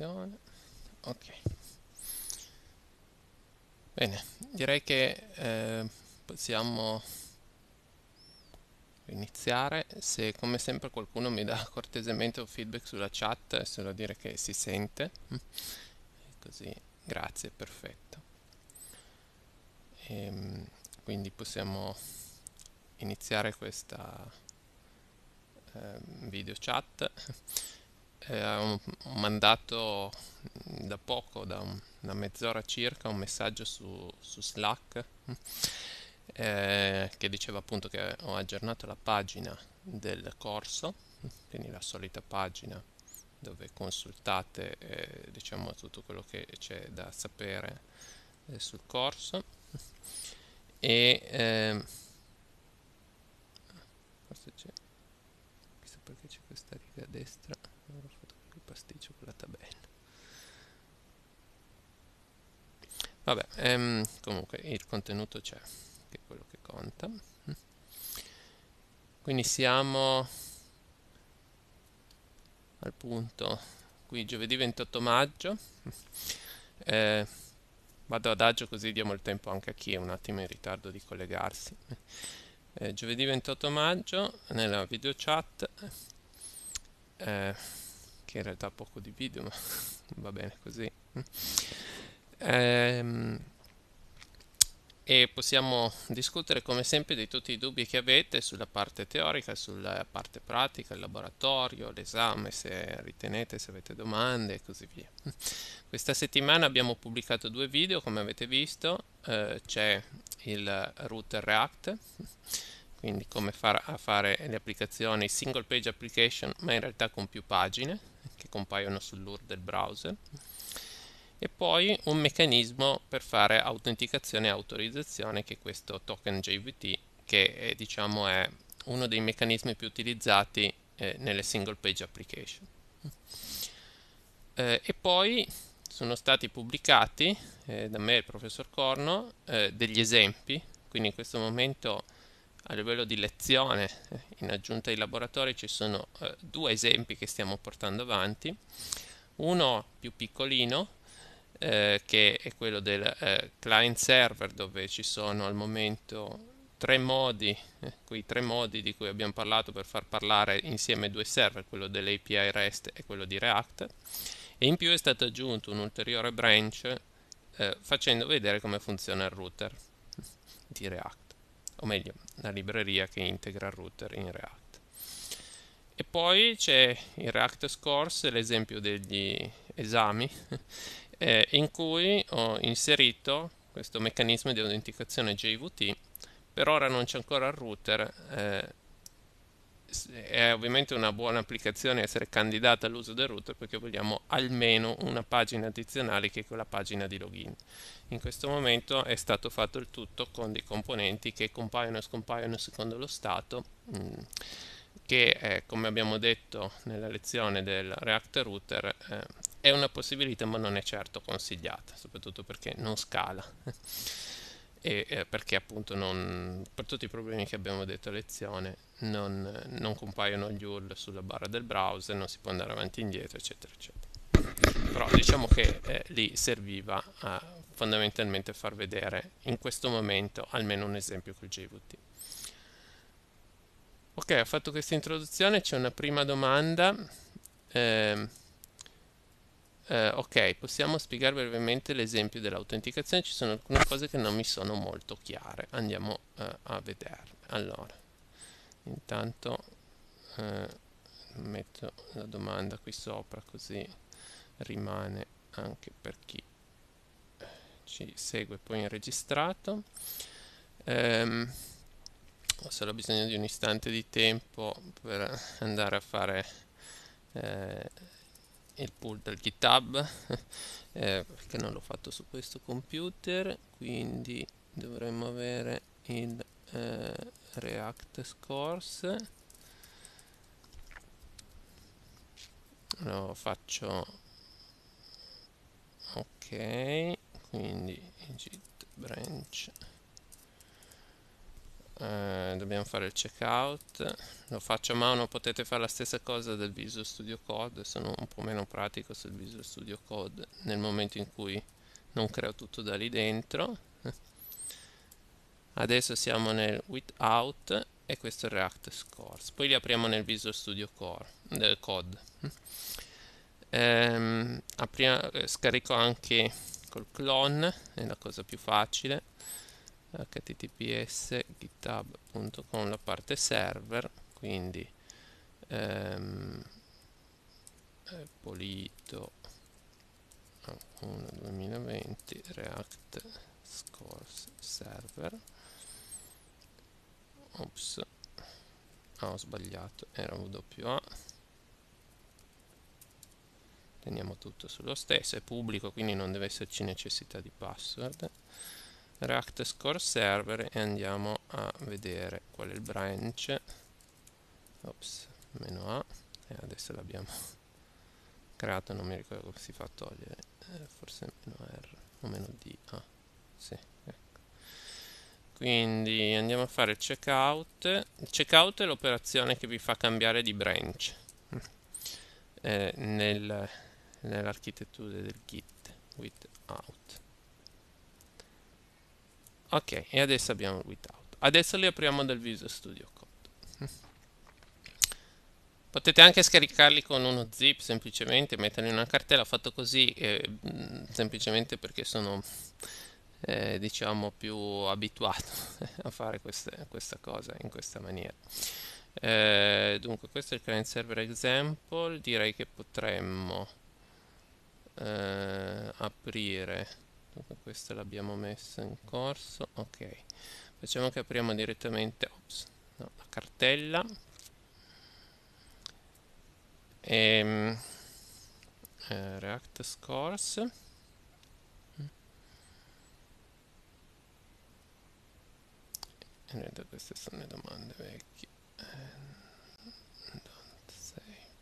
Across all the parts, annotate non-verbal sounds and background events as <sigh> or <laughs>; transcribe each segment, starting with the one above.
selezione ok bene direi che eh, possiamo iniziare se come sempre qualcuno mi dà <laughs> cortesemente un feedback sulla chat è solo dire che si sente <laughs> così grazie perfetto e, ehm, quindi possiamo iniziare questa eh, video chat eh, ho mandato da poco, da una mezz'ora circa, un messaggio su, su Slack eh, che diceva appunto che ho aggiornato la pagina del corso, quindi la solita pagina dove consultate eh, diciamo tutto quello che c'è da sapere eh, sul corso e eh, forse c'è chissà perché c'è questa riga a destra di cioccolata bella. Vabbè, ehm, comunque il contenuto c'è, che è quello che conta. Quindi siamo al punto qui giovedì 28 maggio. Eh, vado ad agio così diamo il tempo anche a chi è un attimo in ritardo di collegarsi. Eh, giovedì 28 maggio nella video chat eh, che in realtà poco di video, ma <laughs> va bene così. Ehm, e possiamo discutere come sempre di tutti i dubbi che avete sulla parte teorica, sulla parte pratica, il laboratorio, l'esame, se ritenete, se avete domande e così via. Questa settimana abbiamo pubblicato due video, come avete visto, eh, c'è il router React, quindi come far, fare le applicazioni single page application, ma in realtà con più pagine, che compaiono sull'URL del browser e poi un meccanismo per fare autenticazione e autorizzazione che è questo token JVT che è, diciamo, è uno dei meccanismi più utilizzati eh, nelle single page application. Eh, e poi sono stati pubblicati eh, da me e il professor Corno eh, degli esempi, quindi in questo momento a livello di lezione eh, in aggiunta ai laboratori ci sono eh, due esempi che stiamo portando avanti uno più piccolino eh, che è quello del eh, client server dove ci sono al momento tre modi eh, quei tre modi di cui abbiamo parlato per far parlare insieme due server quello dell'API REST e quello di React e in più è stato aggiunto un ulteriore branch eh, facendo vedere come funziona il router di React o meglio, la libreria che integra il router in React. E poi c'è il React Scores l'esempio degli esami <laughs> eh, in cui ho inserito questo meccanismo di autenticazione JVT, per ora non c'è ancora il router, eh, è ovviamente una buona applicazione essere candidata all'uso del router perché vogliamo almeno una pagina addizionale che è quella pagina di login. In questo momento è stato fatto il tutto con dei componenti che compaiono e scompaiono secondo lo stato mm, che è, eh, come abbiamo detto nella lezione del React Router eh, è una possibilità ma non è certo consigliata soprattutto perché non scala e, eh, perché appunto non, per tutti i problemi che abbiamo detto a lezione non, non, compaiono gli URL sulla barra del browser, non si può andare avanti e indietro eccetera eccetera. Però diciamo che eh, lì serviva a fondamentalmente far vedere in questo momento almeno un esempio col JVT. Ok, ho fatto questa introduzione, c'è una prima domanda. Eh, eh, ok, possiamo spiegare brevemente l'esempio dell'autenticazione, ci sono alcune cose che non mi sono molto chiare, andiamo eh, a vederle. Allora, intanto eh, metto la domanda qui sopra così rimane anche per chi eh, ci segue poi in registrato. Ehm, ho solo bisogno di un istante di tempo per andare a fare eh, il pull del github <laughs> eh, perché non l'ho fatto su questo computer quindi dovremmo avere il eh, react scores lo faccio ok quindi git branch eh, dobbiamo fare il checkout lo faccio a mano potete fare la stessa cosa del Visual Studio Code sono un po' meno pratico sul Visual Studio Code nel momento in cui non creo tutto da lì dentro adesso siamo nel without e questo è React Scores poi li apriamo nel Visual Studio Core, del Code ehm, apriamo, scarico anche col clone è la cosa più facile https github.com la parte server quindi ehm, polito 1 2020 react scores server ops ah, ho sbagliato era un WA teniamo tutto sullo stesso è pubblico quindi non deve esserci necessità di password React Score Server e andiamo a vedere qual è il branch ops, meno A e adesso l'abbiamo <laughs> creato, non mi ricordo come si fa a togliere eh, forse meno R o meno D ah, sì, ecco. quindi andiamo a fare il checkout il checkout è l'operazione che vi fa cambiare di branch eh, nel, nell'architettura del git with out ok e adesso abbiamo without adesso li apriamo dal Visual Studio Code <laughs> potete anche scaricarli con uno zip semplicemente metterli in una cartella ho fatto così eh, semplicemente perché sono eh, diciamo più abituato <laughs> a fare queste, questa cosa in questa maniera eh, dunque questo è il client server example direi che potremmo eh, aprire comunque questa l'abbiamo messa in corso ok facciamo che apriamo direttamente ops, no, la cartella e, ehm, eh, React Scores Niente, eh, queste sono le domande vecchie. Don't eh, save.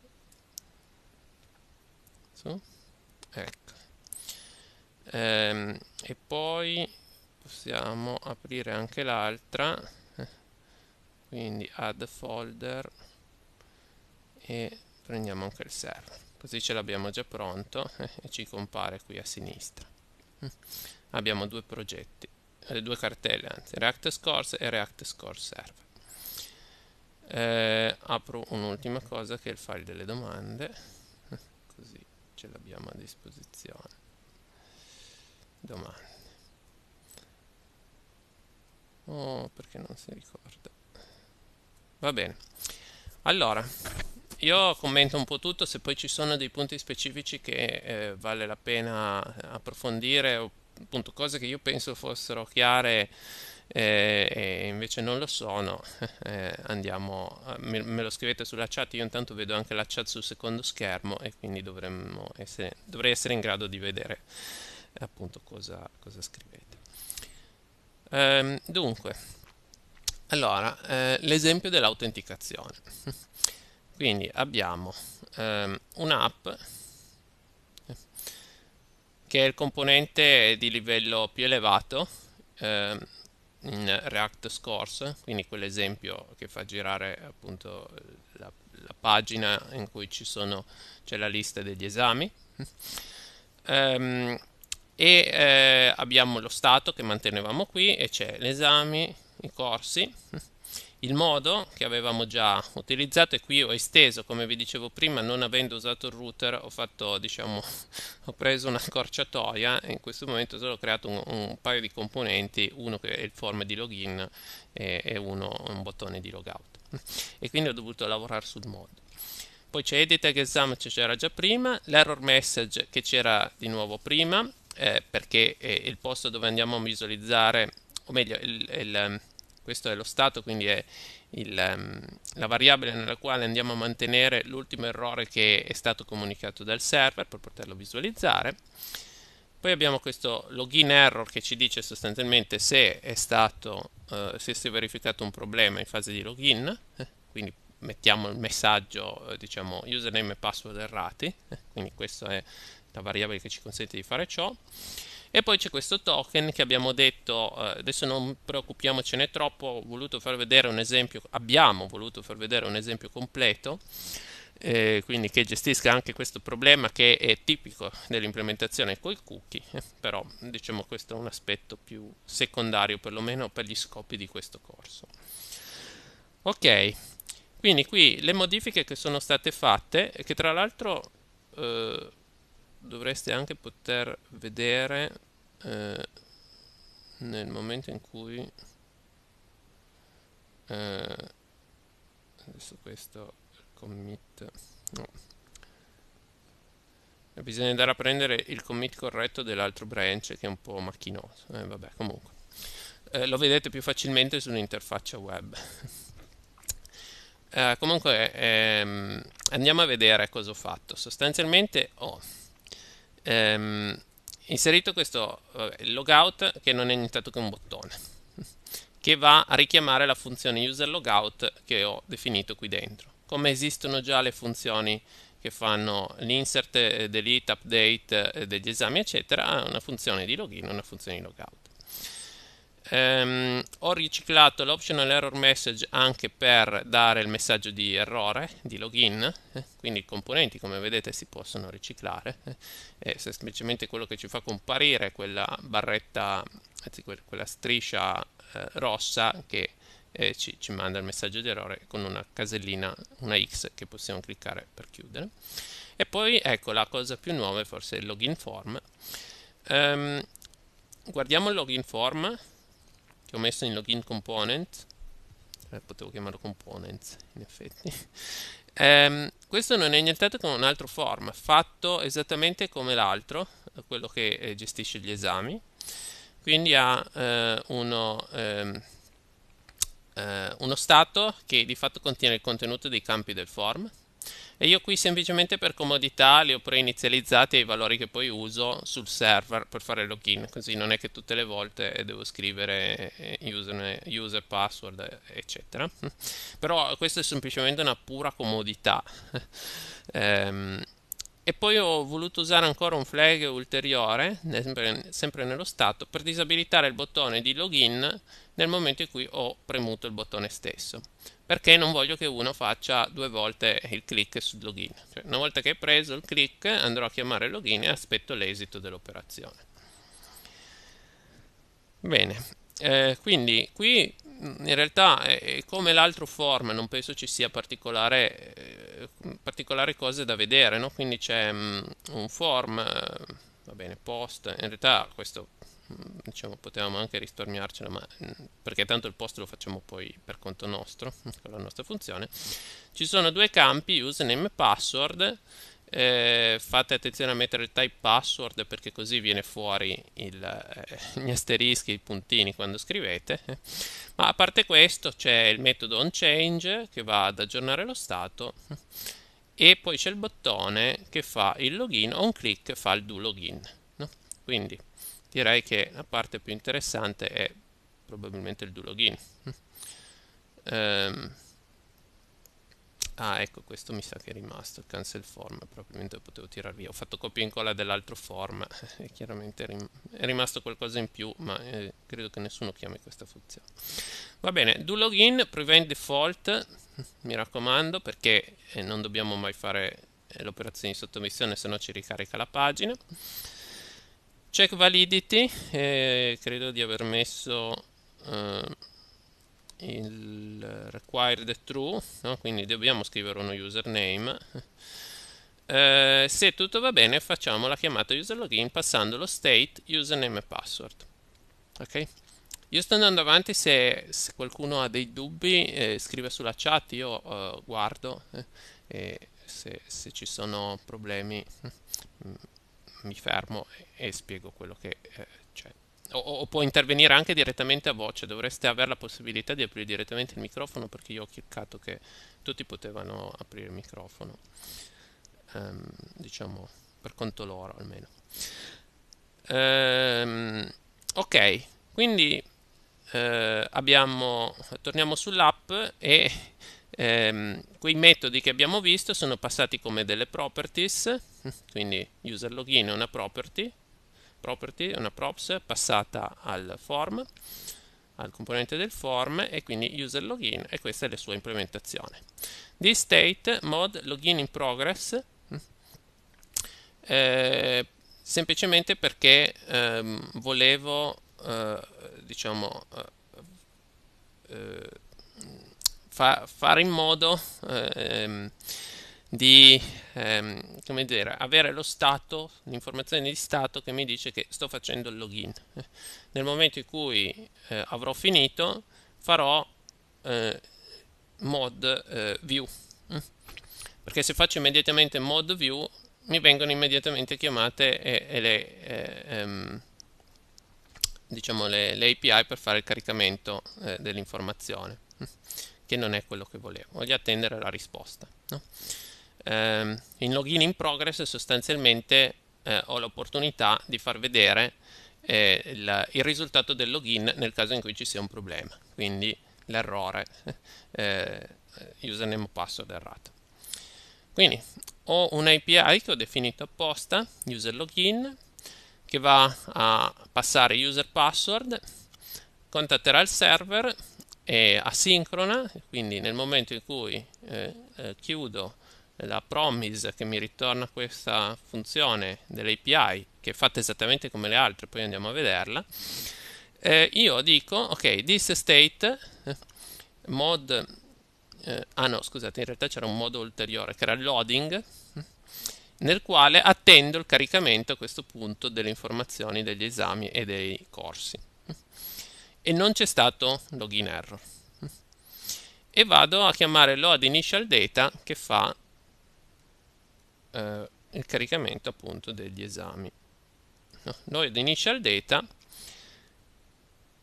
Su? Ecco ehm, e poi possiamo aprire anche l'altra eh, quindi add folder e prendiamo anche il server così ce l'abbiamo già pronto eh, e ci compare qui a sinistra mm. abbiamo due progetti eh, due cartelle anzi React Scores e React Score Server eh, apro un'ultima cosa che è il file delle domande eh, così ce l'abbiamo a disposizione domande oh perché non si ricorda va bene allora io commento un po' tutto se poi ci sono dei punti specifici che eh, vale la pena approfondire o appunto cose che io penso fossero chiare eh, e invece non lo sono <laughs> eh, andiamo eh, me, me, lo scrivete sulla chat io intanto vedo anche la chat sul secondo schermo e quindi essere, dovrei essere in grado di vedere appunto cosa, cosa scrivete. Ehm, dunque, allora, eh, l'esempio dell'autenticazione. <laughs> Quindi abbiamo ehm, un'app eh, che è il componente di livello più elevato ehm, in React Scores, quindi quell'esempio che fa girare appunto la, la pagina in cui c'è la lista degli esami. <laughs> Ehm, e eh, abbiamo lo stato che mantenevamo qui e c'è l'esame, i corsi, il modo che avevamo già utilizzato e qui ho esteso come vi dicevo prima non avendo usato il router ho fatto diciamo <laughs> ho preso una scorciatoia in questo momento solo ho creato un, un, paio di componenti uno che è il form di login e, e uno un bottone di logout e quindi ho dovuto lavorare sul modo poi c'è edit exam che c'era già prima l'error message che c'era di nuovo prima eh, perché eh, il posto dove andiamo a visualizzare, o meglio, il, il, ehm, questo è lo stato, quindi è il, ehm, la variabile nella quale andiamo a mantenere l'ultimo errore che è stato comunicato dal server per poterlo visualizzare. Poi abbiamo questo login error che ci dice sostanzialmente se è stato eh, se si è verificato un problema in fase di login, eh, quindi mettiamo il messaggio eh, diciamo username e password errati, eh, quindi questo è la variabile che ci consente di fare ciò. E poi c'è questo token che abbiamo detto, eh, adesso non preoccupiamocene troppo, ho voluto far vedere un esempio, abbiamo voluto far vedere un esempio completo, eh, quindi che gestisca anche questo problema che è tipico dell'implementazione col cookie, eh, però diciamo questo è un aspetto più secondario perlomeno per gli scopi di questo corso. Ok, quindi qui le modifiche che sono state fatte, che tra l'altro... Eh, dovreste anche poter vedere eh, nel momento in cui eh, adesso questo commit no. Eh, bisogna andare a prendere il commit corretto dell'altro branch che è un po' macchinoso eh, vabbè comunque eh, lo vedete più facilmente su un'interfaccia web <laughs> eh, comunque ehm, andiamo a vedere cosa ho fatto sostanzialmente ho oh, ehm, inserito questo vabbè, logout che non è nient'altro che un bottone <laughs> che va a richiamare la funzione user logout che ho definito qui dentro. Come esistono già le funzioni che fanno l'insert, delete, update eh, degli esami, eccetera, una funzione di login e una funzione di logout. Um, ho riciclato l'optional error message anche per dare il messaggio di errore di login, eh? quindi i componenti come vedete si possono riciclare, eh? è semplicemente quello che ci fa comparire quella barretta, anzi quella striscia eh, rossa che eh, ci, ci manda il messaggio di errore con una casellina, una X che possiamo cliccare per chiudere. E poi ecco la cosa più nuova forse il login form. Um, guardiamo il login form che ho messo in login component eh, potevo chiamarlo components in effetti <laughs> ehm, questo non è nient'altro che un altro form fatto esattamente come l'altro eh, quello che eh, gestisce gli esami quindi ha eh, uno, ehm, eh, uno stato che di fatto contiene il contenuto dei campi del form e io qui semplicemente per comodità li ho preinizializzati ai valori che poi uso sul server per fare login, così non è che tutte le volte devo scrivere user, user password eccetera. Però questa è semplicemente una pura comodità. ehm e poi ho voluto usare ancora un flag ulteriore, sempre, nello stato, per disabilitare il bottone di login nel momento in cui ho premuto il bottone stesso, perché non voglio che uno faccia due volte il click sul login. Cioè, una volta che è preso il click andrò a chiamare login e aspetto l'esito dell'operazione. Bene, eh, quindi qui in realtà eh, eh come l'altro form non penso ci sia particolare, eh, particolare cose da vedere, no? quindi c'è mm, un form, eh, va bene, post, in realtà questo mm, diciamo potevamo anche risparmiarcela ma, mm, perché tanto il post lo facciamo poi per conto nostro <laughs> con la nostra funzione ci sono due campi username e password eh, fate attenzione a mettere il type password perché così viene fuori il, eh, gli asterischi, i puntini quando scrivete. Ma a parte questo c'è il metodo onChange che va ad aggiornare lo stato e poi c'è il bottone che fa il login, onClick fa il do login. No? Quindi direi che la parte più interessante è probabilmente il do login. Um, Ah, ecco, questo mi sa che è rimasto, il cancel form, probabilmente lo potevo tirare via. Ho fatto copia e incolla dell'altro form <laughs> e chiaramente è rimasto qualcosa in più, ma eh, credo che nessuno chiami questa funzione. Va bene, do login, prevent default, mi raccomando, perché eh, non dobbiamo mai fare eh, l'operazione di sottomissione, se no ci ricarica la pagina. Check validity, eh, credo di aver messo... Eh, il required true, no? quindi dobbiamo scrivere uno username. Eh, se tutto va bene facciamo la chiamata user login passando lo state username e password. Ok? Io sto andando avanti, se, se qualcuno ha dei dubbi eh, scrive sulla chat, io eh, guardo eh, e se, se, ci sono problemi mm, mi fermo e, e spiego quello che eh, o, o, può intervenire anche direttamente a voce, dovreste avere la possibilità di aprire direttamente il microfono perché io ho cliccato che tutti potevano aprire il microfono, ehm, diciamo per conto loro almeno. Ehm, ok, quindi eh, abbiamo, torniamo sull'app e ehm, quei metodi che abbiamo visto sono passati come delle properties, quindi user login è una property property, una props passata al form, al componente del form e quindi user login e questa è la sua implementazione. This state mod login in progress eh, semplicemente perché ehm, volevo eh, diciamo eh, eh fa, fare in modo ehm, di ehm, come dire, avere lo stato, l'informazione di stato che mi dice che sto facendo il login. Nel momento in cui eh, avrò finito farò eh, mod eh, view, perché se faccio immediatamente mod view mi vengono immediatamente chiamate e, e le, ehm, diciamo le, le, API per fare il caricamento eh, dell'informazione che non è quello che volevo, voglio attendere la risposta. No? ehm, in login in progress sostanzialmente eh, ho l'opportunità di far vedere eh, il, il, risultato del login nel caso in cui ci sia un problema, quindi l'errore <laughs> eh, username o password errato. Quindi ho un API che ho definito apposta, user login, che va a passare user password, contatterà il server è asincrona, quindi nel momento in cui eh, eh, chiudo la promise che mi ritorna questa funzione dell'API che è fatta esattamente come le altre, poi andiamo a vederla, eh, io dico, ok, this state eh, mod, eh, ah no scusate, in realtà c'era un modo ulteriore che era il loading, nel quale attendo il caricamento a questo punto delle informazioni degli esami e dei corsi. E non c'è stato login error. E vado a chiamare load initial data che fa eh, il caricamento appunto degli esami. No, noi ad initial data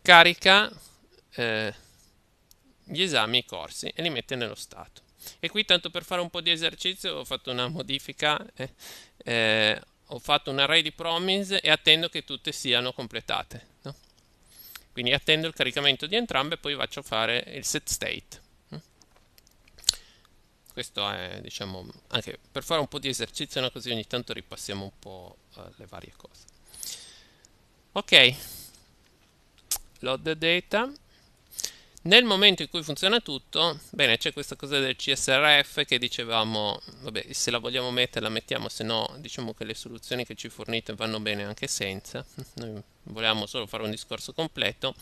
carica eh, gli esami e i corsi e li mette nello stato. E qui tanto per fare un po' di esercizio ho fatto una modifica, eh, eh, ho fatto un array di promise e attendo che tutte siano completate. No? Quindi attendo il caricamento di entrambe e poi faccio fare il set state questo è diciamo anche per fare un po' di esercizio no? così ogni tanto ripassiamo un po' eh, le varie cose ok load data nel momento in cui funziona tutto, bene, c'è questa cosa del CSRF che dicevamo, vabbè, se la vogliamo mettere la mettiamo, se no diciamo che le soluzioni che ci fornite vanno bene anche senza, noi volevamo solo fare un discorso completo.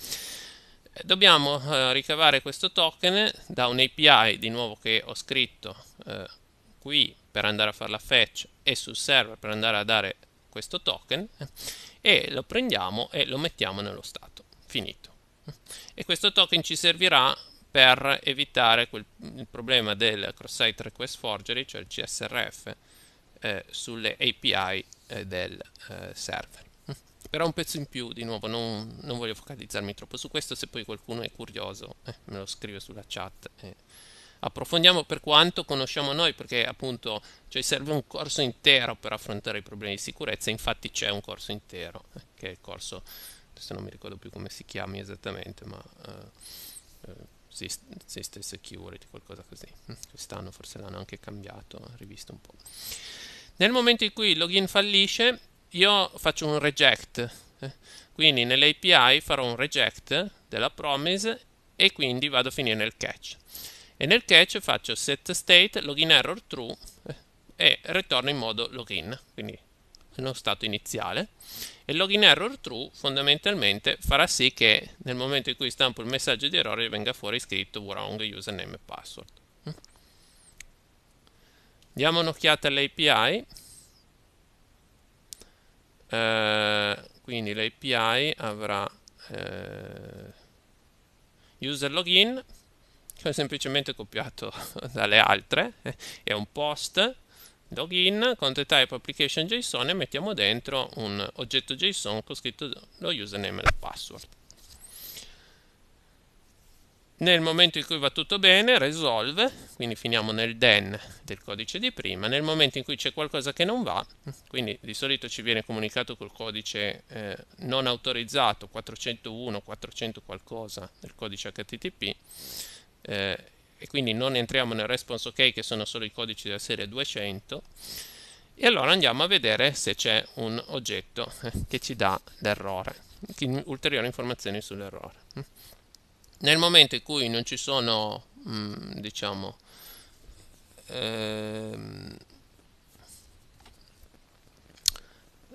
Eh, dobbiamo eh, ricavare questo token da un API di nuovo che ho scritto eh, qui per andare a fare la fetch e sul server per andare a dare questo token e lo prendiamo e lo mettiamo nello stato finito e questo token ci servirà per evitare quel, il problema del cross site request forgery cioè il CSRF eh, sulle API eh, del eh, server però un pezzo in più, di nuovo, non, non voglio focalizzarmi troppo su questo, se poi qualcuno è curioso eh, me lo scrive sulla chat. Eh. Approfondiamo per quanto conosciamo noi, perché appunto cioè, serve un corso intero per affrontare i problemi di sicurezza, infatti c'è un corso intero, eh, che è il corso, adesso non mi ricordo più come si chiami esattamente, ma... Eh, eh, System Security, qualcosa così. Mm, quest'anno forse l'hanno anche cambiato, eh, rivisto un po'. Nel momento in cui il login fallisce, io faccio un reject, eh. quindi nell'API farò un reject della promise e quindi vado a finire nel catch. E nel catch faccio set state login error true eh, e ritorno in modo login, quindi nello stato iniziale. E login error true fondamentalmente farà sì che nel momento in cui stampo il messaggio di errore venga fuori scritto wrong username e password. Mm. Diamo un'occhiata all'API. Eh, quindi l'API avrà eh, user login che ho semplicemente copiato <laughs> dalle altre eh, è un post login, content type application JSON e mettiamo dentro un oggetto JSON con scritto lo username e la password nel momento in cui va tutto bene resolve, quindi finiamo nel den del codice di prima, nel momento in cui c'è qualcosa che non va, quindi di solito ci viene comunicato col codice eh, non autorizzato 401, 400 qualcosa del codice HTTP, eh, e quindi non entriamo nel response ok che sono solo i codici della serie 200, e allora andiamo a vedere se c'è un oggetto eh, che ci dà l'errore, ulteriori informazioni sull'errore nel momento in cui non ci sono, mm, diciamo, ehm,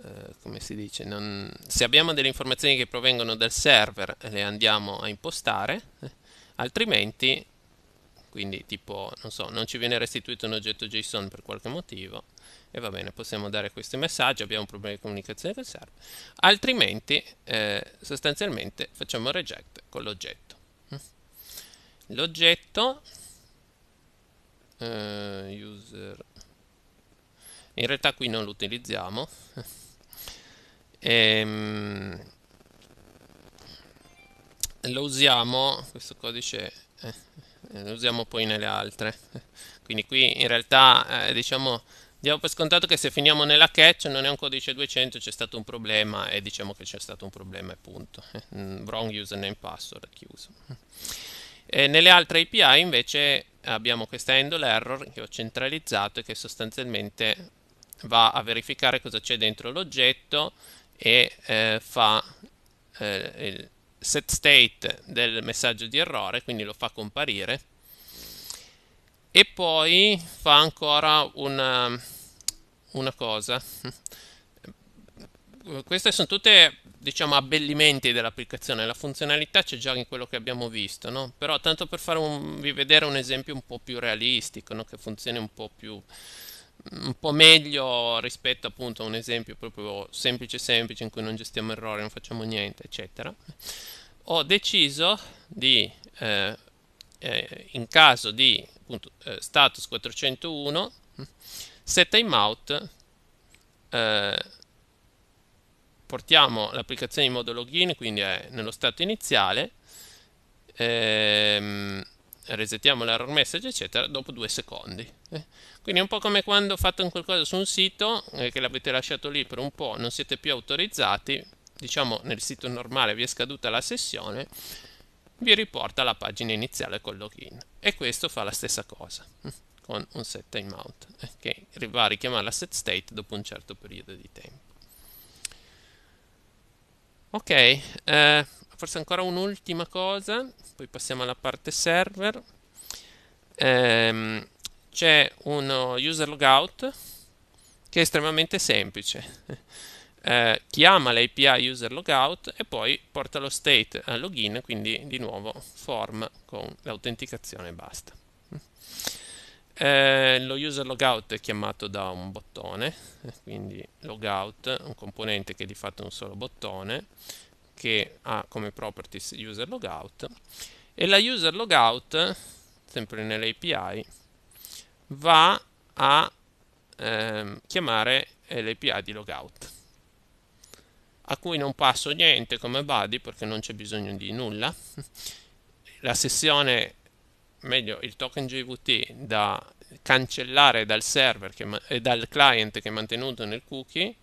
eh, come si dice, non, se abbiamo delle informazioni che provengono dal server le andiamo a impostare, eh, altrimenti, quindi tipo, non so, non ci viene restituito un oggetto JSON per qualche motivo, e va bene, possiamo dare questi messaggi, abbiamo un problema di comunicazione col server, altrimenti eh, sostanzialmente facciamo reject con l'oggetto l'oggetto uh, user in realtà qui non lo utilizziamo <laughs> ehm, lo usiamo questo codice eh, lo usiamo poi nelle altre <laughs> quindi qui in realtà eh, diciamo diamo per scontato che se finiamo nella catch non è un codice 200 c'è stato un problema e diciamo che c'è stato un problema e punto <laughs> mm, wrong username password chiuso e nelle altre API invece abbiamo questa handle error che ho centralizzato e che sostanzialmente va a verificare cosa c'è dentro l'oggetto e eh, fa eh, il set state del messaggio di errore, quindi lo fa comparire. E poi fa ancora una, una cosa. <laughs> Queste sono tutte diciamo, abbellimenti dell'applicazione. La funzionalità c'è già in quello che abbiamo visto, no? però tanto per farvi vedere un esempio un po' più realistico, no? che funzioni un po' più un po' meglio rispetto appunto a un esempio proprio semplice semplice in cui non gestiamo errori, non facciamo niente, eccetera. Ho deciso di eh, eh, in caso di appunto, eh, status 401 set timeout eh, portiamo l'applicazione in modo login, quindi è nello stato iniziale, ehm, resetiamo l'error message, eccetera, dopo due secondi. Eh? Quindi è un po' come quando fate un qualcosa su un sito eh, che l'avete lasciato lì per un po', non siete più autorizzati, diciamo nel sito normale vi è scaduta la sessione, vi riporta la pagina iniziale col login. E questo fa la stessa cosa eh, con un set timeout eh, che va a richiamare la set state dopo un certo periodo di tempo. Ok, eh, forse ancora un'ultima cosa, poi passiamo alla parte server. Eh, c'è uno user logout che è estremamente semplice. <laughs> Eh, chiama l'API user logout e poi porta lo state al login, quindi di nuovo form con l'autenticazione e basta. Eh, lo user logout è chiamato da un bottone, eh, quindi logout, un componente che è di fatto un solo bottone, che ha come properties user logout, e la user logout, sempre nell'API, va a ehm, chiamare eh, l'API di logout, a cui non passo niente come body perché non c'è bisogno di nulla. La sessione meglio il token JVT da cancellare dal server che, e eh, dal client che è mantenuto nel cookie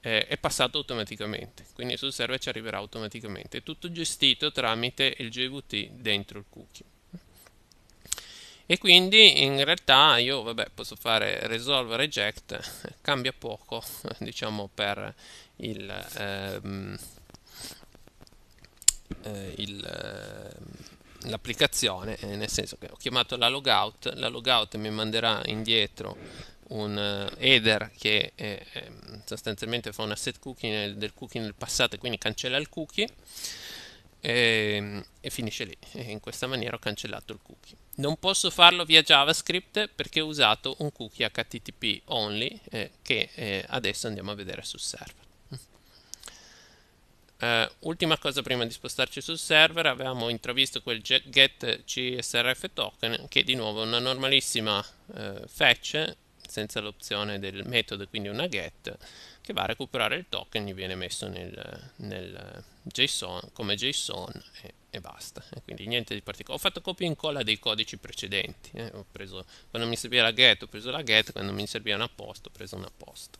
eh, è passato automaticamente, quindi sul server ci arriverà automaticamente, è tutto gestito tramite il JVT dentro il cookie. E quindi in realtà io vabbè, posso fare resolve reject, <laughs> cambia poco <laughs> diciamo per il, ehm, eh, il ehm, l'applicazione, eh, nel senso che ho chiamato la logout, la logout mi manderà indietro un eh, header che è, eh, ehm, sostanzialmente fa un asset cookie nel, del cookie nel passato e quindi cancella il cookie e, ehm, e finisce lì. E in questa maniera ho cancellato il cookie. Non posso farlo via JavaScript perché ho usato un cookie HTTP only eh, che eh, adesso andiamo a vedere sul server. Uh, ultima cosa prima di spostarci sul server, avevamo intravisto quel get CSRF token che di nuovo è una normalissima uh, fetch senza l'opzione del metodo, quindi una get che va a recuperare il token, gli viene messo nel, nel JSON come JSON e, e, basta. E quindi niente di particolare. Ho fatto copia e incolla dei codici precedenti. Eh. Preso, quando mi serviva la get ho preso la get, quando mi serviva una post ho preso una post.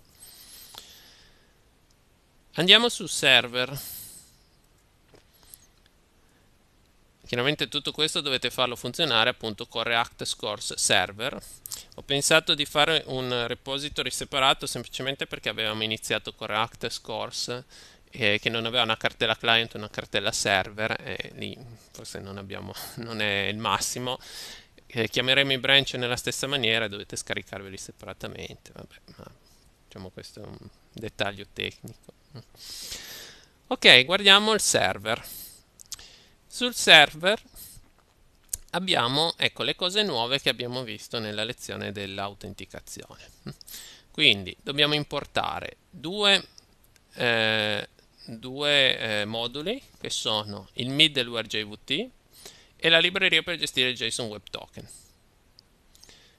Andiamo su server. Chiaramente tutto questo dovete farlo funzionare appunto con React Scores Server. Ho pensato di fare un repository separato semplicemente perché avevamo iniziato con React Scores eh, che non aveva una cartella client, una cartella server e lì forse non, abbiamo, <laughs> non è il massimo. Eh, chiameremo i branch nella stessa maniera, dovete scaricarveli separatamente, vabbè, ma diciamo questo è un dettaglio tecnico ok guardiamo il server sul server abbiamo ecco le cose nuove che abbiamo visto nella lezione dell'autenticazione quindi dobbiamo importare due, eh, due eh, moduli che sono il middleware JVT e la libreria per gestire JSON Web Token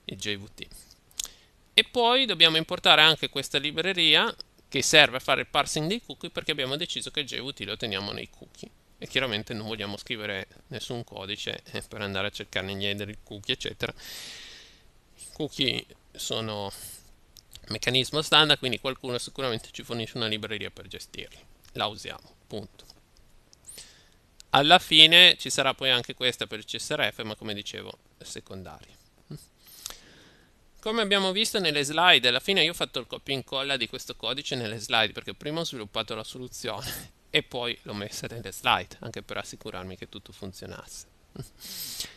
il JVT e poi dobbiamo importare anche questa libreria che serve a fare il parsing dei cookie perché abbiamo deciso che J utile lo teniamo nei cookie e chiaramente non vogliamo scrivere nessun codice eh, per andare a cercare negli header il cookie eccetera i cookie sono meccanismo standard quindi qualcuno sicuramente ci fornisce una libreria per gestirli la usiamo punto alla fine ci sarà poi anche questa per il CSRF ma come dicevo è secondaria come abbiamo visto nelle slide, alla fine io ho fatto il copia e incolla di questo codice nelle slide perché prima ho sviluppato la soluzione <laughs> e poi l'ho messa nelle slide anche per assicurarmi che tutto funzionasse <laughs>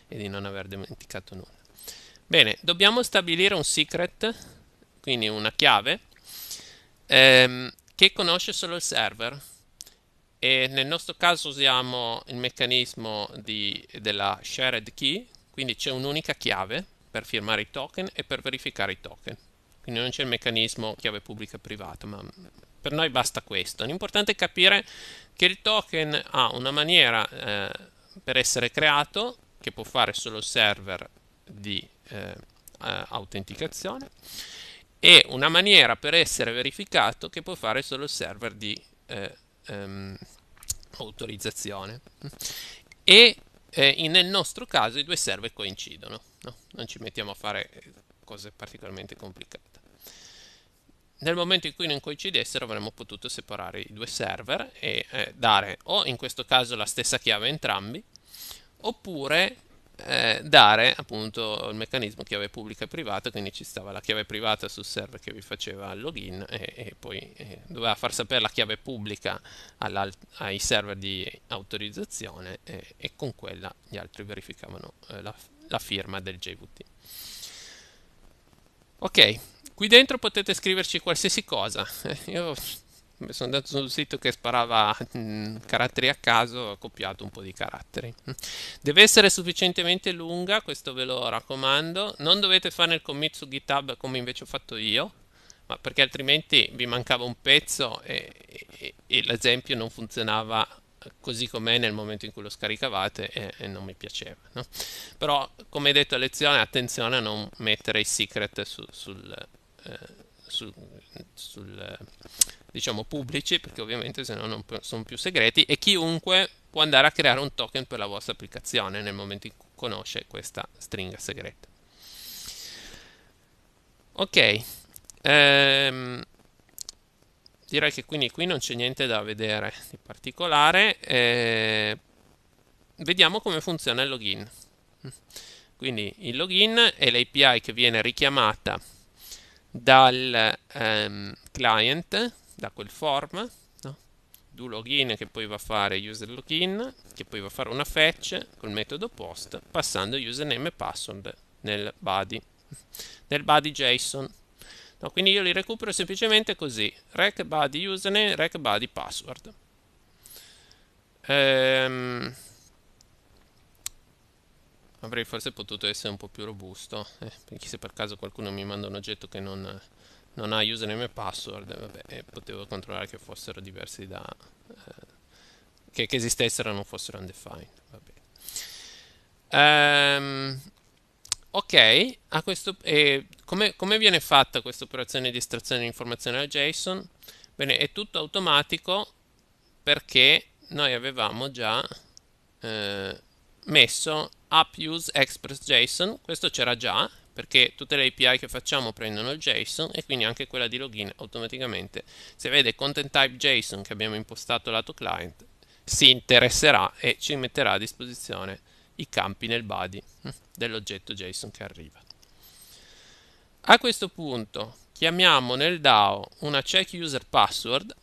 e di non aver dimenticato nulla. Bene, dobbiamo stabilire un secret, quindi una chiave, ehm, che conosce solo il server e nel nostro caso usiamo il meccanismo di, della shared key, quindi c'è un'unica chiave per firmare i token e per verificare i token. Quindi non c'è il meccanismo chiave pubblica e privata, ma per noi basta questo. L'importante è capire che il token ha una maniera eh, per essere creato, che può fare solo il server di eh, eh autenticazione, e una maniera per essere verificato che può fare solo il server di eh, ehm, autorizzazione. E eh, nel nostro caso i due server coincidono, no? non ci mettiamo a fare eh, cose particolarmente complicate. Nel momento in cui non coincidessero avremmo potuto separare i due server e eh, dare o in questo caso la stessa chiave a entrambi, oppure eh, dare appunto il meccanismo chiave pubblica e privata, quindi ci stava la chiave privata sul server che vi faceva il login e, e poi eh, doveva far sapere la chiave pubblica ai server di autorizzazione e, e, con quella gli altri verificavano eh, la, la firma del JVT. Ok, qui dentro potete scriverci qualsiasi cosa. Eh, io sono andato sul sito che sparava mh, mm, caratteri a caso ho copiato un po' di caratteri deve essere sufficientemente lunga questo ve lo raccomando non dovete fare il commit su github come invece ho fatto io ma perché altrimenti vi mancava un pezzo e, e, e l'esempio non funzionava così com'è nel momento in cui lo scaricavate e, e non mi piaceva no? però come detto a lezione attenzione a non mettere i secret su, sul, eh, sul, sul, diciamo pubblici perché ovviamente se no non sono più segreti e chiunque può andare a creare un token per la vostra applicazione nel momento in cui conosce questa stringa segreta. Ok, ehm, direi che quindi qui non c'è niente da vedere di particolare. Eh, vediamo come funziona il login. Quindi il login è l'API che viene richiamata dal ehm, client da quel form, no? do login che poi va a fare user login, che poi va a fare una fetch col metodo post, passando username e password nel body, nel body JSON. No, quindi io li recupero semplicemente così, rec body username, rec body password. Ehm, avrei forse potuto essere un po' più robusto, eh, perché se per caso qualcuno mi manda un oggetto che non non ha username e password, vabbè, e potevo controllare che fossero diversi da... Eh, che, che, esistessero e non fossero undefined, um, ok, questo, eh, come, come, viene fatta questa operazione di estrazione di informazione da JSON? Bene, è tutto automatico perché noi avevamo già eh, messo app use express JSON, questo c'era già perché tutte le API che facciamo prendono il JSON e quindi anche quella di login automaticamente se vede content type JSON che abbiamo impostato lato client si interesserà e ci metterà a disposizione i campi nel body <laughs> dell'oggetto JSON che arriva. A questo punto chiamiamo nel DAO una check user password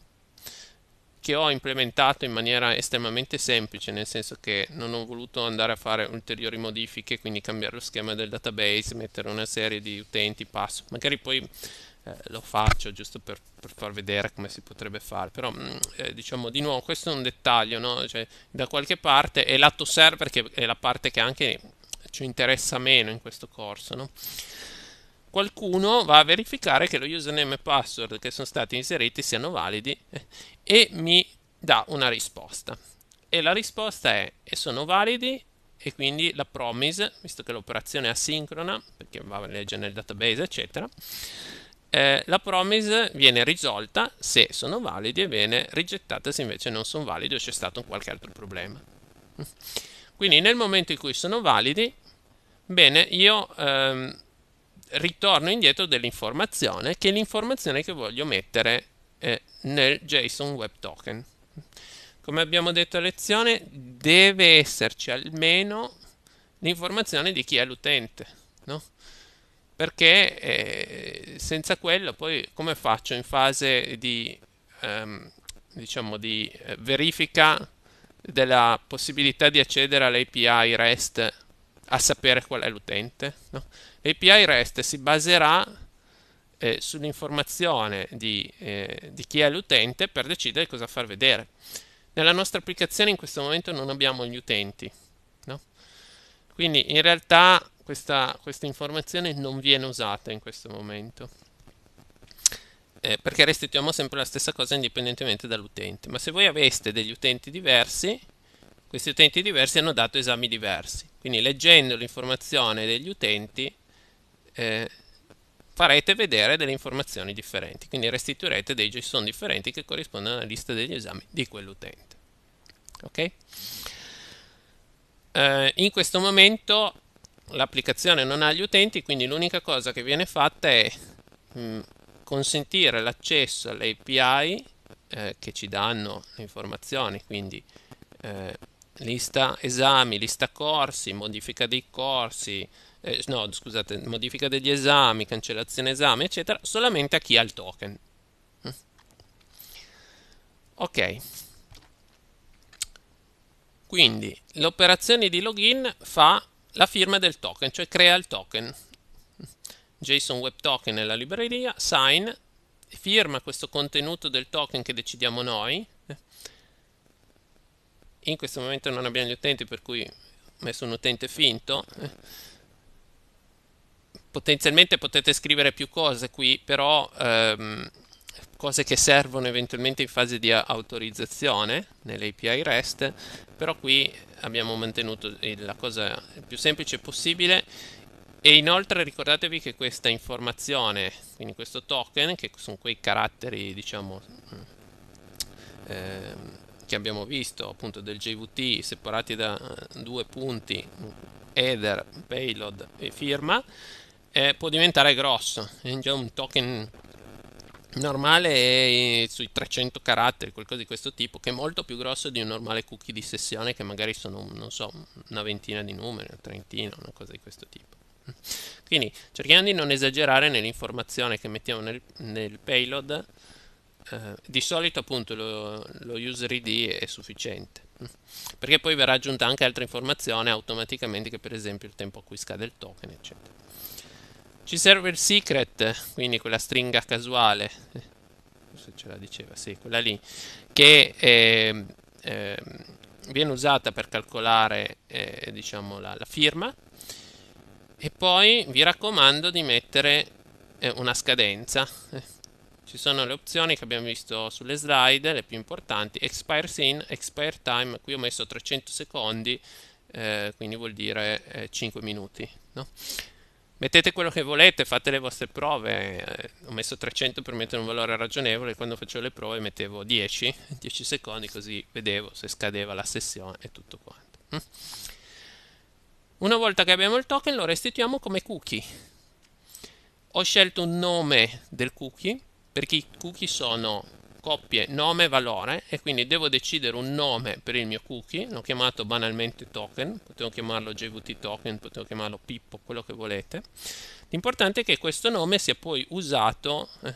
che ho implementato in maniera estremamente semplice, nel senso che non ho voluto andare a fare ulteriori modifiche, quindi cambiare lo schema del database, mettere una serie di utenti, passo, magari poi eh, lo faccio giusto per, per, far vedere come si potrebbe fare, però mm, eh, diciamo di nuovo questo è un dettaglio, no? cioè, da qualche parte è lato server che è la parte che anche ci interessa meno in questo corso. No? qualcuno va a verificare che lo username e password che sono stati inseriti siano validi eh, e mi dà una risposta. E la risposta è e sono validi e quindi la promise, visto che l'operazione è asincrona, perché va a leggere nel database, eccetera, eh, la promise viene risolta se sono validi e viene rigettata se invece non sono validi o c'è stato qualche altro problema. Quindi nel momento in cui sono validi, bene, io... Ehm, ritorno indietro dell'informazione, che è l'informazione che voglio mettere eh, nel JSON Web Token. Come abbiamo detto a lezione, deve esserci almeno l'informazione di chi è l'utente, no? perché eh, senza quello poi come faccio in fase di, ehm, diciamo di eh, verifica della possibilità di accedere all'API REST a sapere qual è l'utente. No? L'API REST si baserà eh, sull'informazione di, eh, di chi è l'utente per decidere cosa far vedere. Nella nostra applicazione in questo momento non abbiamo gli utenti, no? quindi in realtà questa, questa, informazione non viene usata in questo momento. Eh, perché restituiamo sempre la stessa cosa indipendentemente dall'utente. Ma se voi aveste degli utenti diversi, questi utenti diversi hanno dato esami diversi. Quindi leggendo l'informazione degli utenti eh, farete vedere delle informazioni differenti, quindi restituirete dei JSON differenti che corrispondono alla lista degli esami di quell'utente. Okay? Eh, in questo momento l'applicazione non ha gli utenti, quindi l'unica cosa che viene fatta è mh, mm, consentire l'accesso alle API eh, che ci danno le informazioni, quindi eh, lista esami, lista corsi, modifica dei corsi, eh, no scusate, modifica degli esami, cancellazione esami, eccetera, solamente a chi ha il token. Mm. Ok. Quindi l'operazione di login fa la firma del token, cioè crea il token. JSON Web Token nella libreria, sign, firma questo contenuto del token che decidiamo noi eh, in questo momento non abbiamo gli utenti per cui ho messo un utente finto potenzialmente potete scrivere più cose qui però ehm, cose che servono eventualmente in fase di autorizzazione nelle API REST però qui abbiamo mantenuto la cosa più semplice possibile e inoltre ricordatevi che questa informazione, quindi questo token, che sono quei caratteri, diciamo, ehm, che abbiamo visto appunto del JVT separati da eh, due punti header, payload e firma eh, può diventare grosso è già un token normale è eh, sui 300 caratteri qualcosa di questo tipo che è molto più grosso di un normale cookie di sessione che magari sono non so una ventina di numeri una trentina una cosa di questo tipo quindi cerchiamo di non esagerare nell'informazione che mettiamo nel, nel payload eh, di solito appunto lo, lo, user ID è sufficiente perché poi verrà aggiunta anche altra informazione automaticamente che per esempio il tempo a cui scade il token eccetera ci serve il secret quindi quella stringa casuale eh, forse ce la diceva sì quella lì che è, ehm, eh, viene usata per calcolare eh, diciamo la, la firma e poi vi raccomando di mettere eh, una scadenza ci sono le opzioni che abbiamo visto sulle slide, le più importanti, expire in, expire time, qui ho messo 300 secondi, eh, quindi vuol dire eh, 5 minuti. No? Mettete quello che volete, fate le vostre prove, eh, ho messo 300 per mettere un valore ragionevole, quando facevo le prove mettevo 10, 10 <laughs> secondi così vedevo se scadeva la sessione e tutto quanto. Hm? Una volta che abbiamo il token lo restituiamo come cookie. Ho scelto un nome del cookie perché i cookie sono coppie nome valore e quindi devo decidere un nome per il mio cookie l'ho chiamato banalmente token potevo chiamarlo jvt token potevo chiamarlo pippo quello che volete l'importante è che questo nome sia poi usato eh,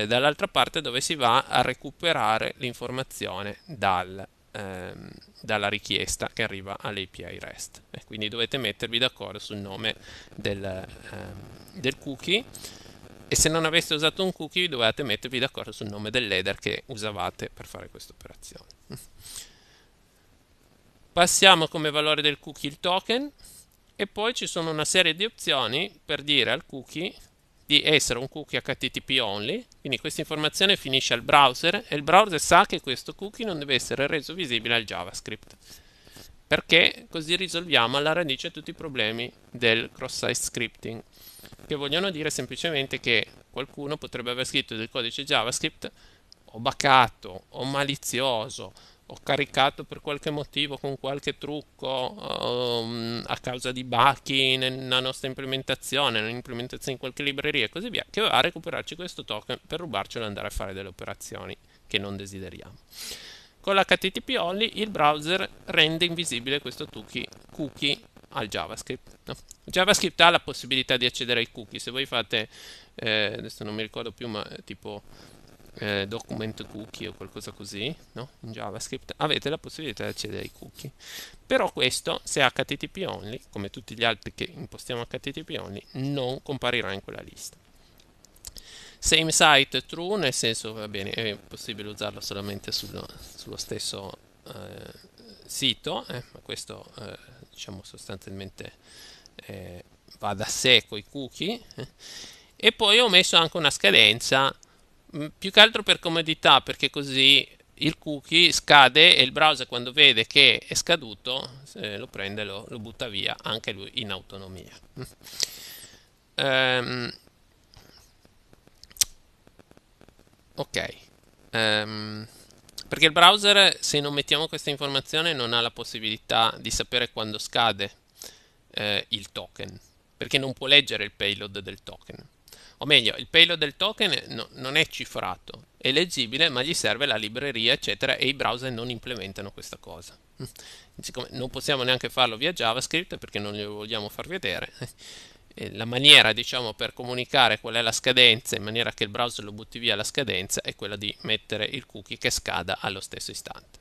eh dall'altra parte dove si va a recuperare l'informazione dal, ehm, dalla richiesta che arriva all'API REST e quindi dovete mettervi d'accordo sul nome del, ehm, del cookie e se non aveste usato un cookie vi dovevate mettervi d'accordo sul nome del dell'header che usavate per fare questa operazione. <laughs> Passiamo come valore del cookie il token e poi ci sono una serie di opzioni per dire al cookie di essere un cookie HTTP only, quindi questa informazione finisce al browser e il browser sa che questo cookie non deve essere reso visibile al JavaScript perché così risolviamo alla radice tutti i problemi del cross-site scripting, che vogliono dire semplicemente che qualcuno potrebbe aver scritto del codice JavaScript o bacato o malizioso o caricato per qualche motivo con qualche trucco um, a causa di bachi nella nostra implementazione, nell'implementazione di qualche libreria e così via, che va a recuperarci questo token per rubarcelo e andare a fare delle operazioni che non desideriamo. Con l'HTTP only il browser rende invisibile questo cookie al JavaScript. No. JavaScript ha la possibilità di accedere ai cookie, se voi fate, eh, adesso non mi ricordo più, ma tipo eh, document cookie o qualcosa così, no? in JavaScript, avete la possibilità di accedere ai cookie. Però questo, se è HTTP only, come tutti gli altri che impostiamo HTTP only, non comparirà in quella lista. Same site true, nel senso va bene, è possibile usarlo solamente sullo, sullo stesso eh, sito, eh, ma questo eh, diciamo sostanzialmente eh, va da sé con i cookie. Eh. E poi ho messo anche una scadenza, mm, più che altro per comodità, perché così il cookie scade e il browser quando vede che è scaduto eh, lo prende e lo, lo, butta via anche lui in autonomia. Um, <laughs> Ok. Um, perché il browser, se non mettiamo questa informazione, non ha la possibilità di sapere quando scade eh, il token, perché non può leggere il payload del token. O meglio, il payload del token no, non è cifrato, è leggibile, ma gli serve la libreria, eccetera, e i browser non implementano questa cosa. <laughs> Siccome non possiamo neanche farlo via JavaScript perché non glielo vogliamo far vedere, la maniera diciamo, per comunicare qual è la scadenza in maniera che il browser lo butti via la scadenza è quella di mettere il cookie che scada allo stesso istante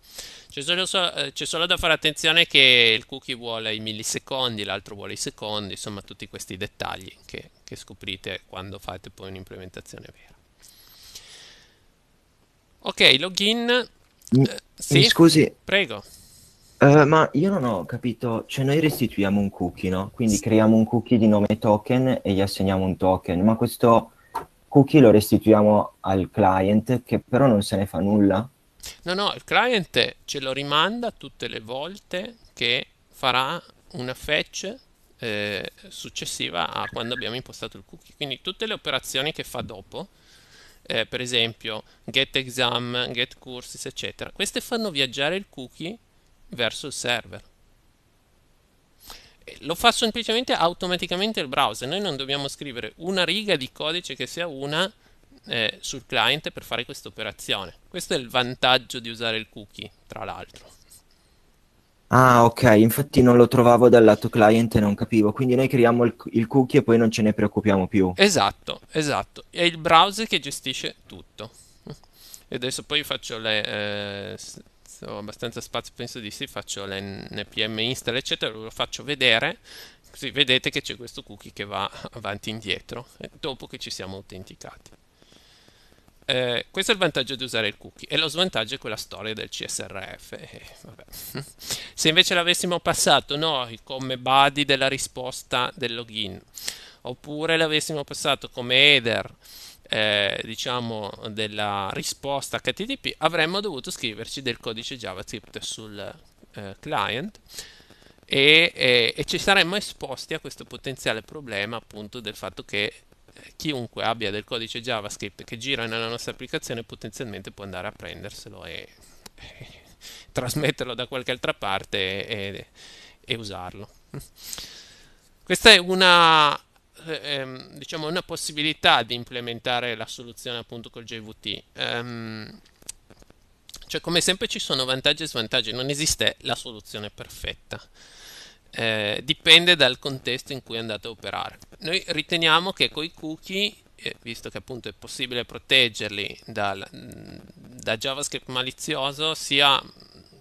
c'è solo, eh, solo, da fare attenzione che il cookie vuole i millisecondi l'altro vuole i secondi insomma tutti questi dettagli che, che scoprite quando fate poi un'implementazione vera ok login mi, eh, sì? mi scusi prego eh, ma io non ho capito, cioè noi restituiamo un cookie, no? Quindi creiamo un cookie di nome token e gli assegniamo un token, ma questo cookie lo restituiamo al client che però non se ne fa nulla? No, no, il client ce lo rimanda tutte le volte che farà una fetch eh, successiva a quando abbiamo impostato il cookie. Quindi tutte le operazioni che fa dopo, eh, per esempio get exam, get courses, eccetera, queste fanno viaggiare il cookie verso il server. Lo fa semplicemente automaticamente il browser, noi non dobbiamo scrivere una riga di codice che sia una eh, sul client per fare questa operazione. Questo è il vantaggio di usare il cookie, tra l'altro. Ah, ok, infatti non lo trovavo dal lato client e non capivo. Quindi noi creiamo il, il cookie e poi non ce ne preoccupiamo più. Esatto, esatto. È il browser che gestisce tutto. E adesso poi faccio le... Eh, spazio, abbastanza spazio, penso di sì, faccio l'NPM install, eccetera, lo faccio vedere, così vedete che c'è questo cookie che va avanti e indietro, dopo che ci siamo autenticati. Eh, questo è il vantaggio di usare il cookie e lo svantaggio è quella storia del CSRF. Eh, <laughs> Se invece l'avessimo passato noi come body della risposta del login, oppure l'avessimo passato come header eh, diciamo della risposta HTTP avremmo dovuto scriverci del codice JavaScript sul eh, client e, e, e, ci saremmo esposti a questo potenziale problema appunto del fatto che eh, chiunque abbia del codice JavaScript che gira nella nostra applicazione potenzialmente può andare a prenderselo e, e <laughs> trasmetterlo da qualche altra parte e usarlo. Questa è una eh, ehm, diciamo, una possibilità di implementare la soluzione appunto col JVT. Ehm, cioè, come sempre ci sono vantaggi e svantaggi, non esiste la soluzione perfetta. Eh, dipende dal contesto in cui andate a operare. Noi riteniamo che con i cookie, eh, visto che appunto è possibile proteggerli dal, mm, da JavaScript malizioso, sia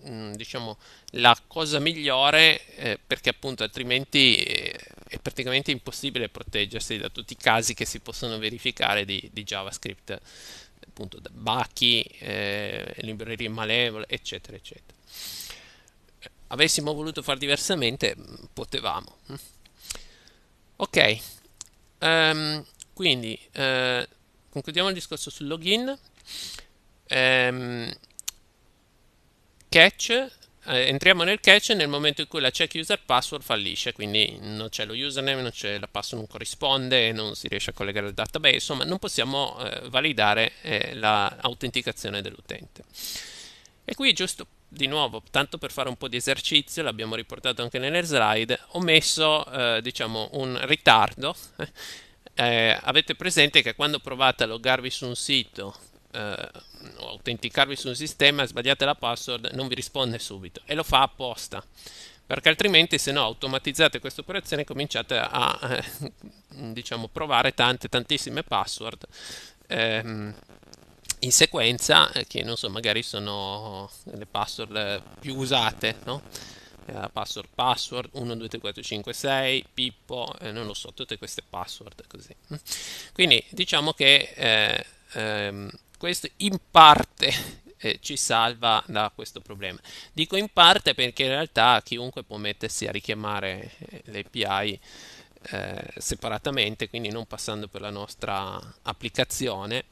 Mm, diciamo, la cosa migliore eh, perché appunto altrimenti eh, è praticamente impossibile proteggersi da tutti i casi che si possono verificare di, di JavaScript, appunto da bachi, eh, librerie malevole, eccetera, eccetera. Avessimo voluto far diversamente, mm, potevamo. Mm. Ok, um, quindi eh, concludiamo il discorso sul login. Um, catch eh, entriamo nel catch nel momento in cui la check user password fallisce, quindi non c'è lo username, non c'è la password non corrisponde, non si riesce a collegare al database, insomma non possiamo eh, validare eh, l'autenticazione dell'utente. E qui giusto di nuovo, tanto per fare un po' di esercizio, l'abbiamo riportato anche nelle slide, ho messo eh, diciamo un ritardo. <laughs> Eh, avete presente che quando provate a loggarvi su un sito eh, autenticarvi su un sistema e sbagliate la password, non vi risponde subito e lo fa apposta perché altrimenti se no automatizzate questa operazione e cominciate a eh, diciamo, provare tante tantissime password ehm, in sequenza eh, che non so magari sono le password più usate no? Eh, password password 1 2 3 4 5 6 pippo eh, non lo so tutte queste password così quindi diciamo che eh, ehm, questo in parte eh, ci salva da questo problema. Dico in parte perché in realtà chiunque può mettersi a richiamare eh, l'API eh, separatamente, quindi non passando per la nostra applicazione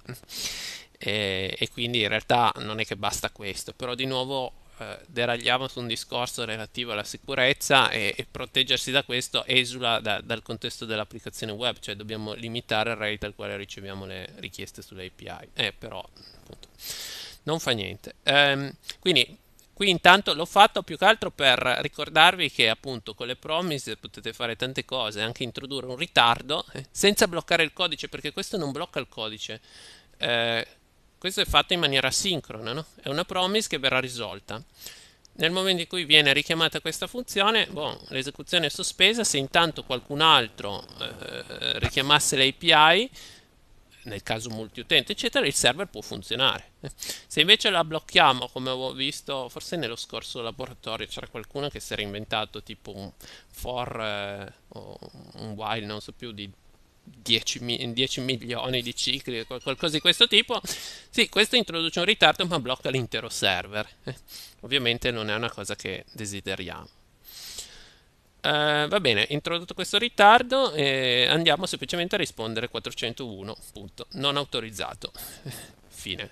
e, eh, e quindi in realtà non è che basta questo, però di nuovo eh, deragliamo su un discorso relativo alla sicurezza e, e proteggersi da questo esula da, dal contesto dell'applicazione web, cioè dobbiamo limitare il rate al quale riceviamo le richieste sulle API. Eh, però, appunto, non fa niente. Ehm, quindi, qui intanto l'ho fatto più che altro per ricordarvi che appunto con le promise potete fare tante cose, anche introdurre un ritardo eh, senza bloccare il codice, perché questo non blocca il codice. Eh, questo è fatto in maniera sincrona, no? è una promise che verrà risolta. Nel momento in cui viene richiamata questa funzione, boh, l'esecuzione è sospesa, se intanto qualcun altro eh, richiamasse l'API, nel caso multiutente, eccetera, il server può funzionare. Se invece la blocchiamo, come avevo visto forse nello scorso laboratorio, c'era qualcuno che si era inventato tipo un for eh, o un while, non so più, di 10, 10 milioni di cicli, qualcosa di questo tipo. Sì, questo introduce un ritardo ma blocca l'intero server. Eh, ovviamente non è una cosa che desideriamo. Uh, va bene, introdotto questo ritardo, eh, andiamo semplicemente a rispondere 401, punto, non autorizzato. <laughs> Fine.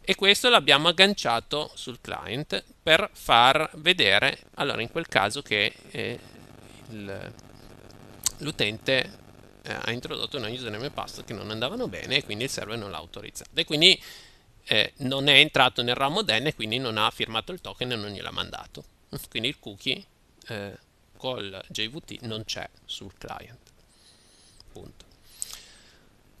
E questo l'abbiamo agganciato sul client per far vedere, allora in quel caso che eh, l'utente eh, ha introdotto una username e password che non andavano bene e quindi il server non l'ha autorizzato e quindi eh, non è entrato nel ramo DEN e quindi non ha firmato il token e non gliel'ha mandato <laughs> quindi il cookie eh, col JVT non c'è sul client punto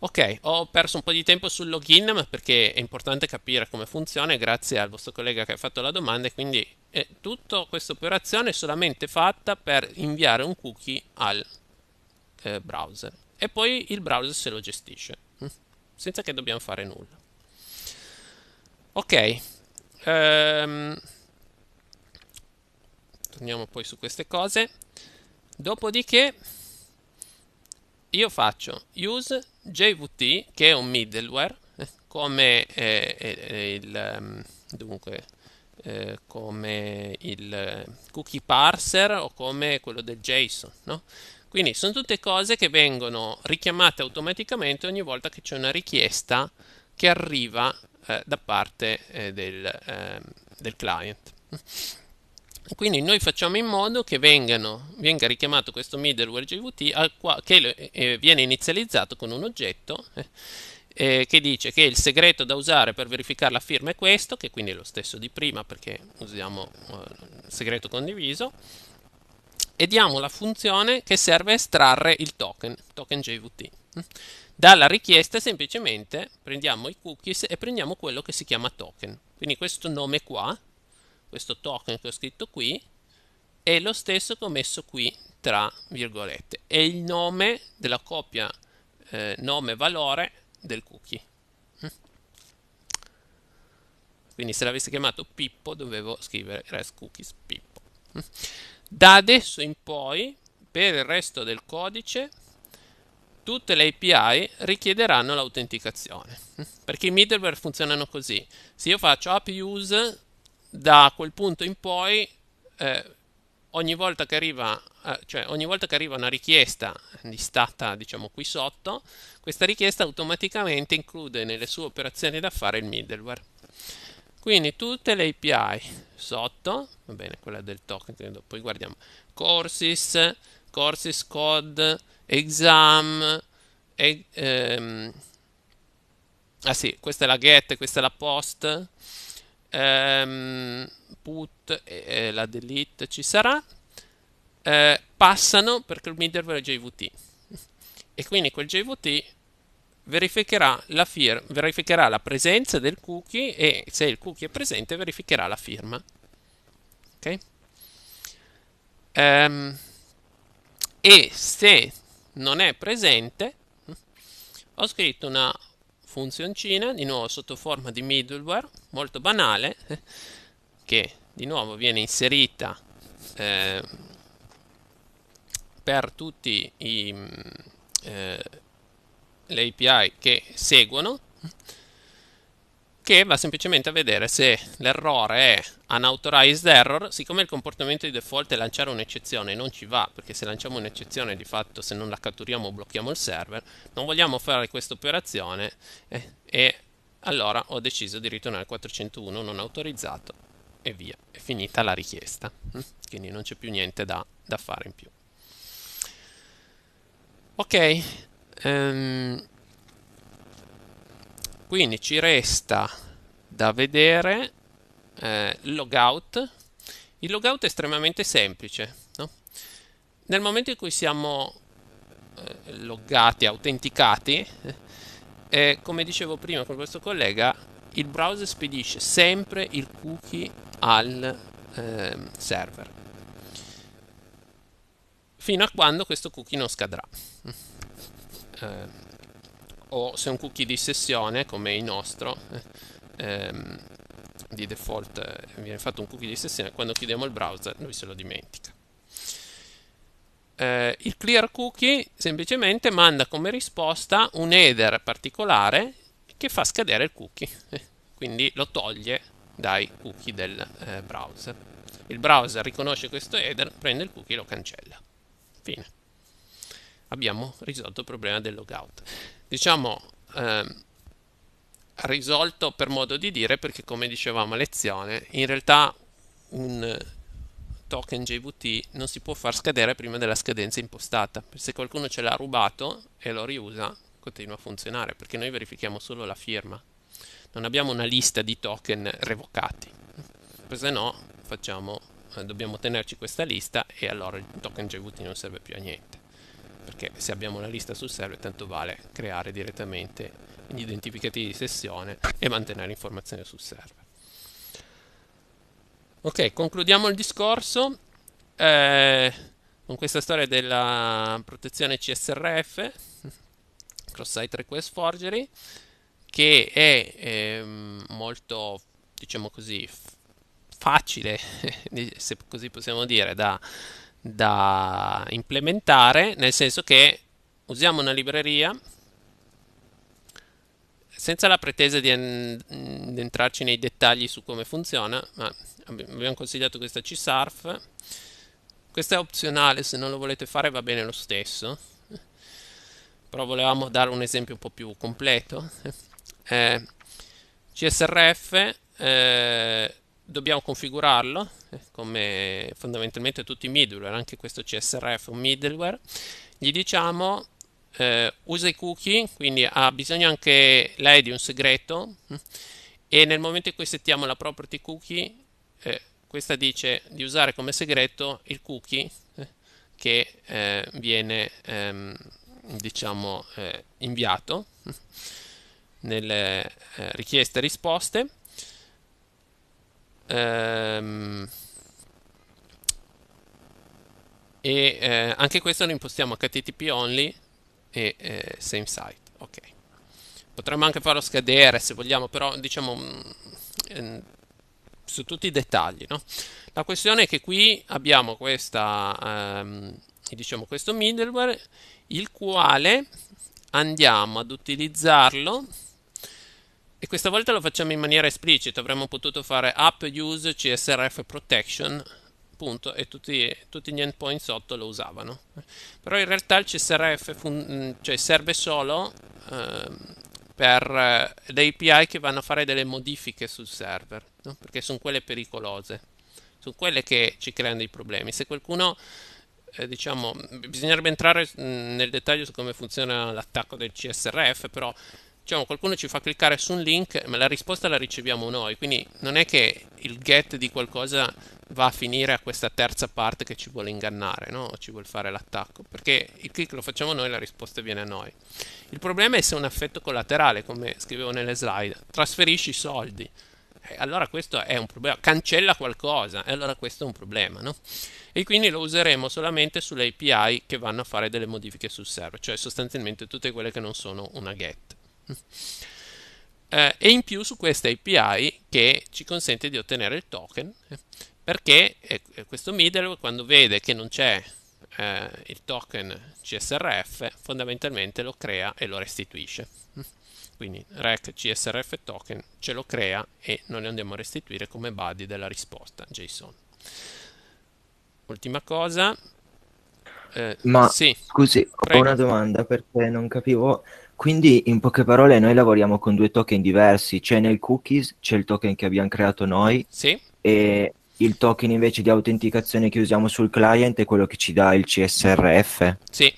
Ok, ho perso un po' di tempo sul login perché è importante capire come funziona grazie al vostro collega che ha fatto la domanda e quindi eh, tutta questa operazione è solamente fatta per inviare un cookie al eh, browser e poi il browser se lo gestisce mm? senza che dobbiamo fare nulla. Ok, ehm, torniamo poi su queste cose. Dopodiché io faccio use JVT che è un middleware eh, come eh, eh, eh il ehm, dunque eh, come il cookie parser o come quello del JSON, no? Quindi sono tutte cose che vengono richiamate automaticamente ogni volta che c'è una richiesta che arriva eh, da parte eh, del, eh, del, client. Quindi noi facciamo in modo che vengano, venga richiamato questo middleware JVT qua, che eh, viene inizializzato con un oggetto eh, eh, che dice che il segreto da usare per verificare la firma è questo, che quindi è lo stesso di prima perché usiamo il segreto condiviso e diamo la funzione che serve a estrarre il token, token JVT. Dalla richiesta semplicemente prendiamo i cookies e prendiamo quello che si chiama token. Quindi questo nome qua, questo token che ho scritto qui, è lo stesso che ho messo qui tra virgolette. È il nome della coppia eh, nome-valore del cookie. Quindi se l'avessi chiamato Pippo dovevo scrivere rest cookies Pippo. Da adesso in poi, per il resto del codice, tutte le API richiederanno l'autenticazione. Perché i middleware funzionano così. Se io faccio app use, da quel punto in poi, eh, ogni, volta arriva, eh, cioè ogni volta che arriva, una richiesta di stata, diciamo qui sotto, questa richiesta automaticamente include nelle sue operazioni da fare il middleware. Quindi tutte le API sotto va bene, quella del token, credo. poi guardiamo courses, courses code, exam, e, ehm, ah sì, questa è la get, questa è la post, ehm, put, eh, la delete ci sarà, eh, passano per il middleware JVT e quindi quel JVT verificherà la, verificherà la presenza del cookie e se il cookie è presente verificherà la firma ok? Um, e se non è presente, ho scritto una funzioncina, di nuovo sotto forma di middleware, molto banale, <laughs> che di nuovo viene inserita eh, per tutti i, mm, eh, le API che seguono che va semplicemente a vedere se l'errore è unauthorized error, siccome il comportamento di default è lanciare un'eccezione, non ci va, perché se lanciamo un'eccezione di fatto se non la catturiamo blocchiamo il server, non vogliamo fare questa operazione eh, e allora ho deciso di ritornare 401 non autorizzato e via, è finita la richiesta, hm? quindi non c'è più niente da, da fare in più. Ok, um, quindi ci resta da vedere eh, logout. Il logout è estremamente semplice. No? Nel momento in cui siamo eh, loggati, autenticati, eh, eh, come dicevo prima con questo collega, il browser spedisce sempre il cookie al eh, server fino a quando questo cookie non scadrà. Eh, o se è un cookie di sessione come il nostro eh, ehm, di default eh, viene fatto un cookie di sessione quando chiudiamo il browser lui se lo dimentica eh, il clear cookie semplicemente manda come risposta un header particolare che fa scadere il cookie <laughs> quindi lo toglie dai cookie del eh, browser il browser riconosce questo header prende il cookie e lo cancella fine abbiamo risolto il problema del logout diciamo eh, risolto per modo di dire perché come dicevamo a lezione in realtà un token JVT non si può far scadere prima della scadenza impostata se qualcuno ce l'ha rubato e lo riusa continua a funzionare perché noi verifichiamo solo la firma non abbiamo una lista di token revocati se no facciamo, eh, dobbiamo tenerci questa lista e allora il token JVT non serve più a niente perché se abbiamo una lista sul server tanto vale creare direttamente gli identificativi di sessione e mantenere informazioni sul server. Ok, concludiamo il discorso eh, con questa storia della protezione CSRF, <laughs> Cross-Site Request Forgery, che è eh, molto, diciamo così, facile, <laughs> se così possiamo dire, da da implementare, nel senso che usiamo una libreria senza la pretesa di, en- di entrarci nei dettagli su come funziona, ma abbiamo consigliato questa CSARF. Questa è opzionale, se non lo volete fare va bene lo stesso, però volevamo dare un esempio un po' più completo. Eh, CSRF eh, dobbiamo configurarlo eh, come fondamentalmente tutti i middleware, anche questo CSRF è un middleware, gli diciamo eh, usa i cookie, quindi ha bisogno anche lei di un segreto mm, e nel momento in cui settiamo la property cookie, eh, questa dice di usare come segreto il cookie eh, che eh, viene ehm, diciamo eh, inviato mm, nelle richieste e risposte Ehm, e eh, anche questo lo impostiamo HTTP only e eh, same site. Ok. Potremmo anche farlo scadere se vogliamo, però diciamo mh, mm, ehm, su tutti i dettagli. No? La questione è che qui abbiamo questa, ehm, diciamo questo middleware, il quale andiamo ad utilizzarlo e questa volta lo facciamo in maniera esplicita, avremmo potuto fare app use csrf protection punto, e tutti, tutti, gli endpoint sotto lo usavano. Però in realtà il csrf fun- mm, cioè serve solo ehm, eh, per le API che vanno a fare delle modifiche sul server, no? perché sono quelle pericolose, sono quelle che ci creano dei problemi. Se qualcuno eh, diciamo, bisognerebbe entrare mm, nel dettaglio su come funziona l'attacco del CSRF, però diciamo, qualcuno ci fa cliccare su un link, ma la risposta la riceviamo noi, quindi non è che il get di qualcosa va a finire a questa terza parte che ci vuole ingannare, no? ci vuole fare l'attacco, perché il click lo facciamo noi e la risposta viene a noi. Il problema è se è un affetto collaterale, come scrivevo nelle slide, trasferisci i soldi, eh, allora questo è un problema, cancella qualcosa, e allora questo è un problema, no? E quindi lo useremo solamente sulle API che vanno a fare delle modifiche sul server, cioè sostanzialmente tutte quelle che non sono una get. Eh, e in più su questa API che ci consente di ottenere il token, eh, perché eh, eh, questo middleware quando vede che non c'è eh, il token CSRF, fondamentalmente lo crea e lo restituisce. Quindi rec CSRF token ce lo crea e noi lo andiamo a restituire come body della risposta JSON. Ultima cosa, eh, Ma sì, scusi, Prego. ho una domanda perché non capivo quindi in poche parole noi lavoriamo con due token diversi, c'è nel cookies, c'è il token che abbiamo creato noi sì. e il token invece di autenticazione che usiamo sul client è quello che ci dà il CSRF. Sì,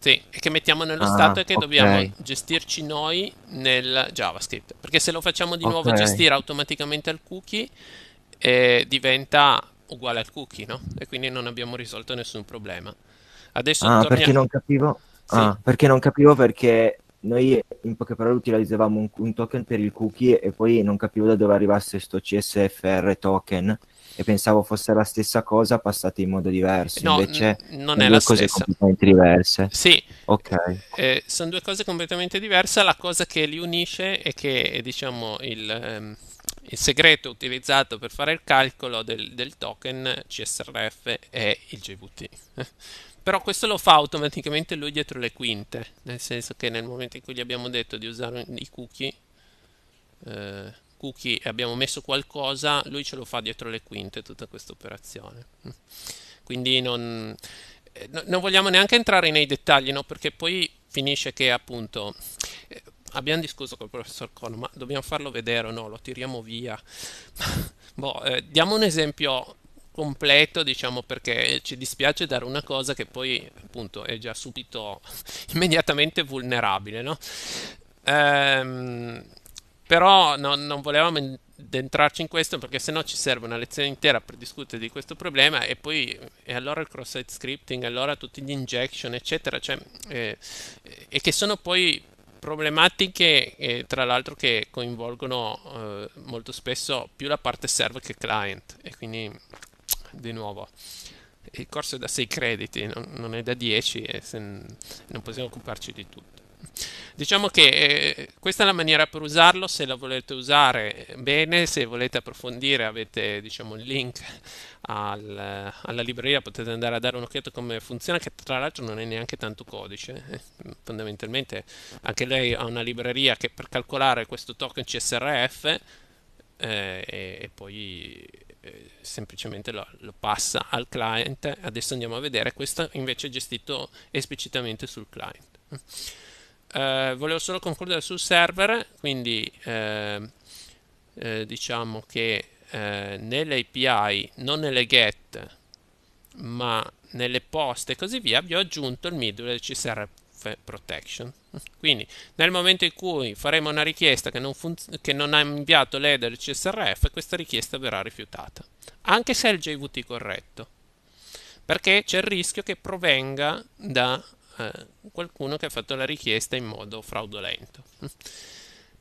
sì. e che mettiamo nello ah, stato e che okay. dobbiamo gestirci noi nel JavaScript, perché se lo facciamo di okay. nuovo gestire automaticamente al cookie eh, diventa uguale al cookie, no? E quindi non abbiamo risolto nessun problema. Adesso ah, torniamo... perché non capivo... Sì. Ah, perché non capivo perché noi in poche parole utilizzavamo un, un, token per il cookie e poi non capivo da dove arrivasse questo CSFR token e pensavo fosse la stessa cosa passata in modo diverso. No, Invece n- non è la cose stessa. completamente diverse. Sì. Ok. Eh, sono due cose completamente diverse. La cosa che li unisce è che, diciamo, il, ehm, il segreto utilizzato per fare il calcolo del, del token CSRF è il GVT. <laughs> Però questo lo fa automaticamente lui dietro le quinte, nel senso che nel momento in cui gli abbiamo detto di usare i cookie, eh, cookie abbiamo messo qualcosa, lui ce lo fa dietro le quinte tutta questa operazione. Quindi non, eh, non vogliamo neanche entrare nei dettagli, no? perché poi finisce che appunto eh, abbiamo discusso col professor Cono, ma dobbiamo farlo vedere o no? Lo tiriamo via. <laughs> boh, eh, diamo un esempio completo, diciamo, perché ci dispiace dare una cosa che poi appunto è già subito <laughs> immediatamente vulnerabile, no? Ehm, però no, non volevamo addentrarci in questo perché sennò ci serve una lezione intera per discutere di questo problema e poi e allora il cross-site scripting, allora tutti gli injection, eccetera, cioè, eh, e che sono poi problematiche eh, tra l'altro che coinvolgono eh, molto spesso più la parte server che client e quindi di nuovo il corso è da 6 crediti, non, non è da 10 e se, non possiamo occuparci di tutto. Diciamo che eh, questa è la maniera per usarlo, se la volete usare bene, se volete approfondire avete diciamo, il link al, alla libreria, potete andare a dare un'occhiata come funziona, che tra l'altro non è neanche tanto codice, eh. fondamentalmente anche lei ha una libreria che per calcolare questo token CSRF eh, e, e poi eh, semplicemente lo, lo, passa al client. Adesso andiamo a vedere, questo invece è gestito esplicitamente sul client. Eh, volevo solo concludere sul server, quindi ehm, eh, diciamo che eh, nelle API, non nelle get, ma nelle post e così via, vi ho aggiunto il middleware CSR Protection. Quindi nel momento in cui faremo una richiesta che non, funz- che non ha inviato l'header CSRF, questa richiesta verrà rifiutata, anche se è il JVT corretto, perché c'è il rischio che provenga da eh, qualcuno che ha fatto la richiesta in modo fraudolento.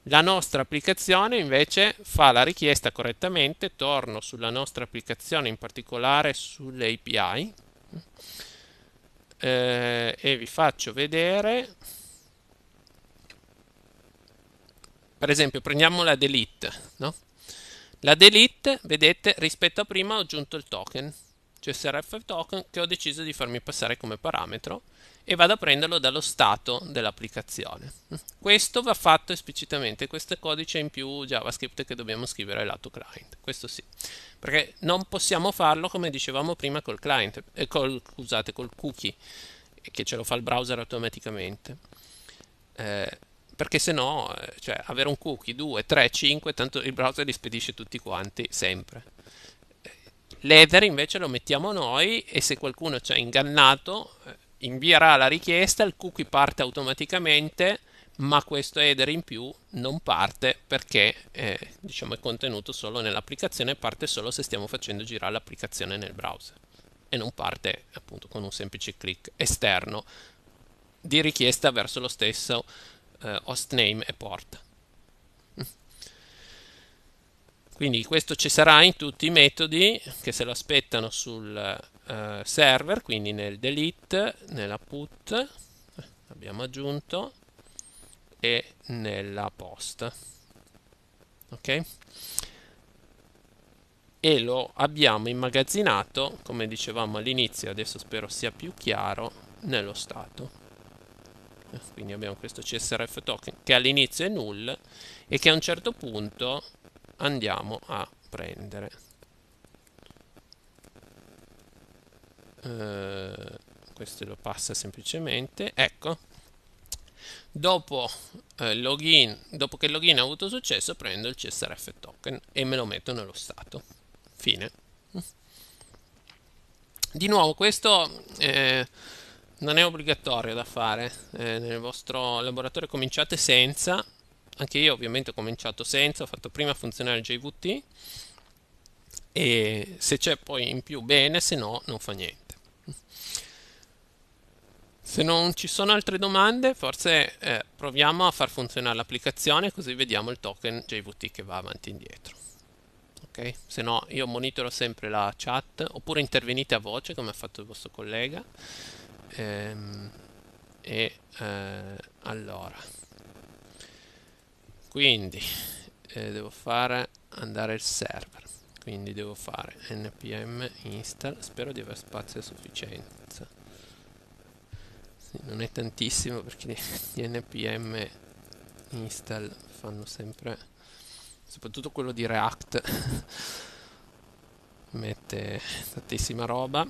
La nostra applicazione invece fa la richiesta correttamente, torno sulla nostra applicazione, in particolare sulle API eh, e vi faccio vedere per esempio prendiamo la delete no? la delete vedete rispetto a prima ho aggiunto il token CSRF cioè, token che ho deciso di farmi passare come parametro e vado a prenderlo dallo stato dell'applicazione. Questo va fatto esplicitamente, questo è codice in più JavaScript che dobbiamo scrivere lato client, questo sì, perché non possiamo farlo come dicevamo prima col client, eh, col, scusate, col cookie, che ce lo fa il browser automaticamente. Eh, perché se no, eh, cioè, avere un cookie 2, 3, 5, tanto il browser li spedisce tutti quanti, sempre. L'header invece lo mettiamo noi e se qualcuno ci ha ingannato eh, invierà la richiesta, il cookie parte automaticamente ma questo header in più non parte perché eh, diciamo è contenuto solo nell'applicazione parte solo se stiamo facendo girare l'applicazione nel browser e non parte appunto con un semplice clic esterno di richiesta verso lo stesso eh, hostname e porta. Quindi questo ci sarà in tutti i metodi che se lo aspettano sul eh, server, quindi nel delete, nella put, abbiamo aggiunto, e nella post. Ok? E lo abbiamo immagazzinato, come dicevamo all'inizio, adesso spero sia più chiaro, nello stato quindi abbiamo questo CSRF token che all'inizio è null e che a un certo punto andiamo a prendere eh, questo lo passa semplicemente ecco dopo eh, login dopo che il login ha avuto successo prendo il csrf token e me lo metto nello stato fine di nuovo questo eh, non è obbligatorio da fare eh, nel vostro laboratorio cominciate senza anche io ovviamente ho cominciato senza, ho fatto prima funzionare JVT e se c'è poi in più bene, se no non fa niente. Se non ci sono altre domande, forse eh, proviamo a far funzionare l'applicazione così vediamo il token JVT che va avanti e indietro. Ok? Se no io monitoro sempre la chat oppure intervenite a voce come ha fatto il vostro collega. Ehm, e eh, allora quindi eh, devo fare andare il server quindi devo fare npm install spero di aver spazio a sufficienza sì, non è tantissimo perché gli npm install fanno sempre soprattutto quello di react <laughs> mette tantissima roba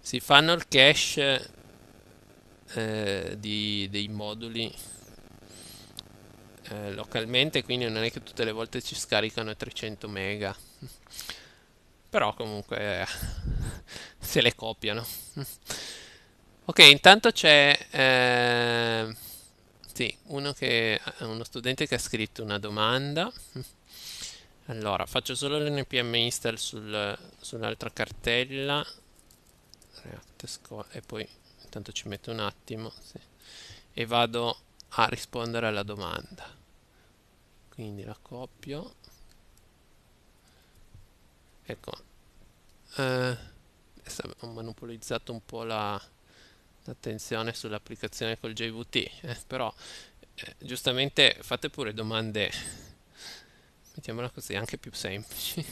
si fanno il cache eh, di, dei moduli eh, localmente, quindi non è che tutte le volte ci scaricano 300 mega. Però comunque eh, <laughs> se le copiano. Ok, intanto c'è eh, sì, uno che, eh, uno studente che ha scritto una domanda. Allora, faccio solo l'NPM install sul, sull'altra cartella e poi intanto ci metto un attimo sì. e vado a rispondere alla domanda quindi la copio ecco eh, ho monopolizzato un po' la, l'attenzione sull'applicazione col JVT eh, però eh, giustamente fate pure domande mettiamola così anche più semplici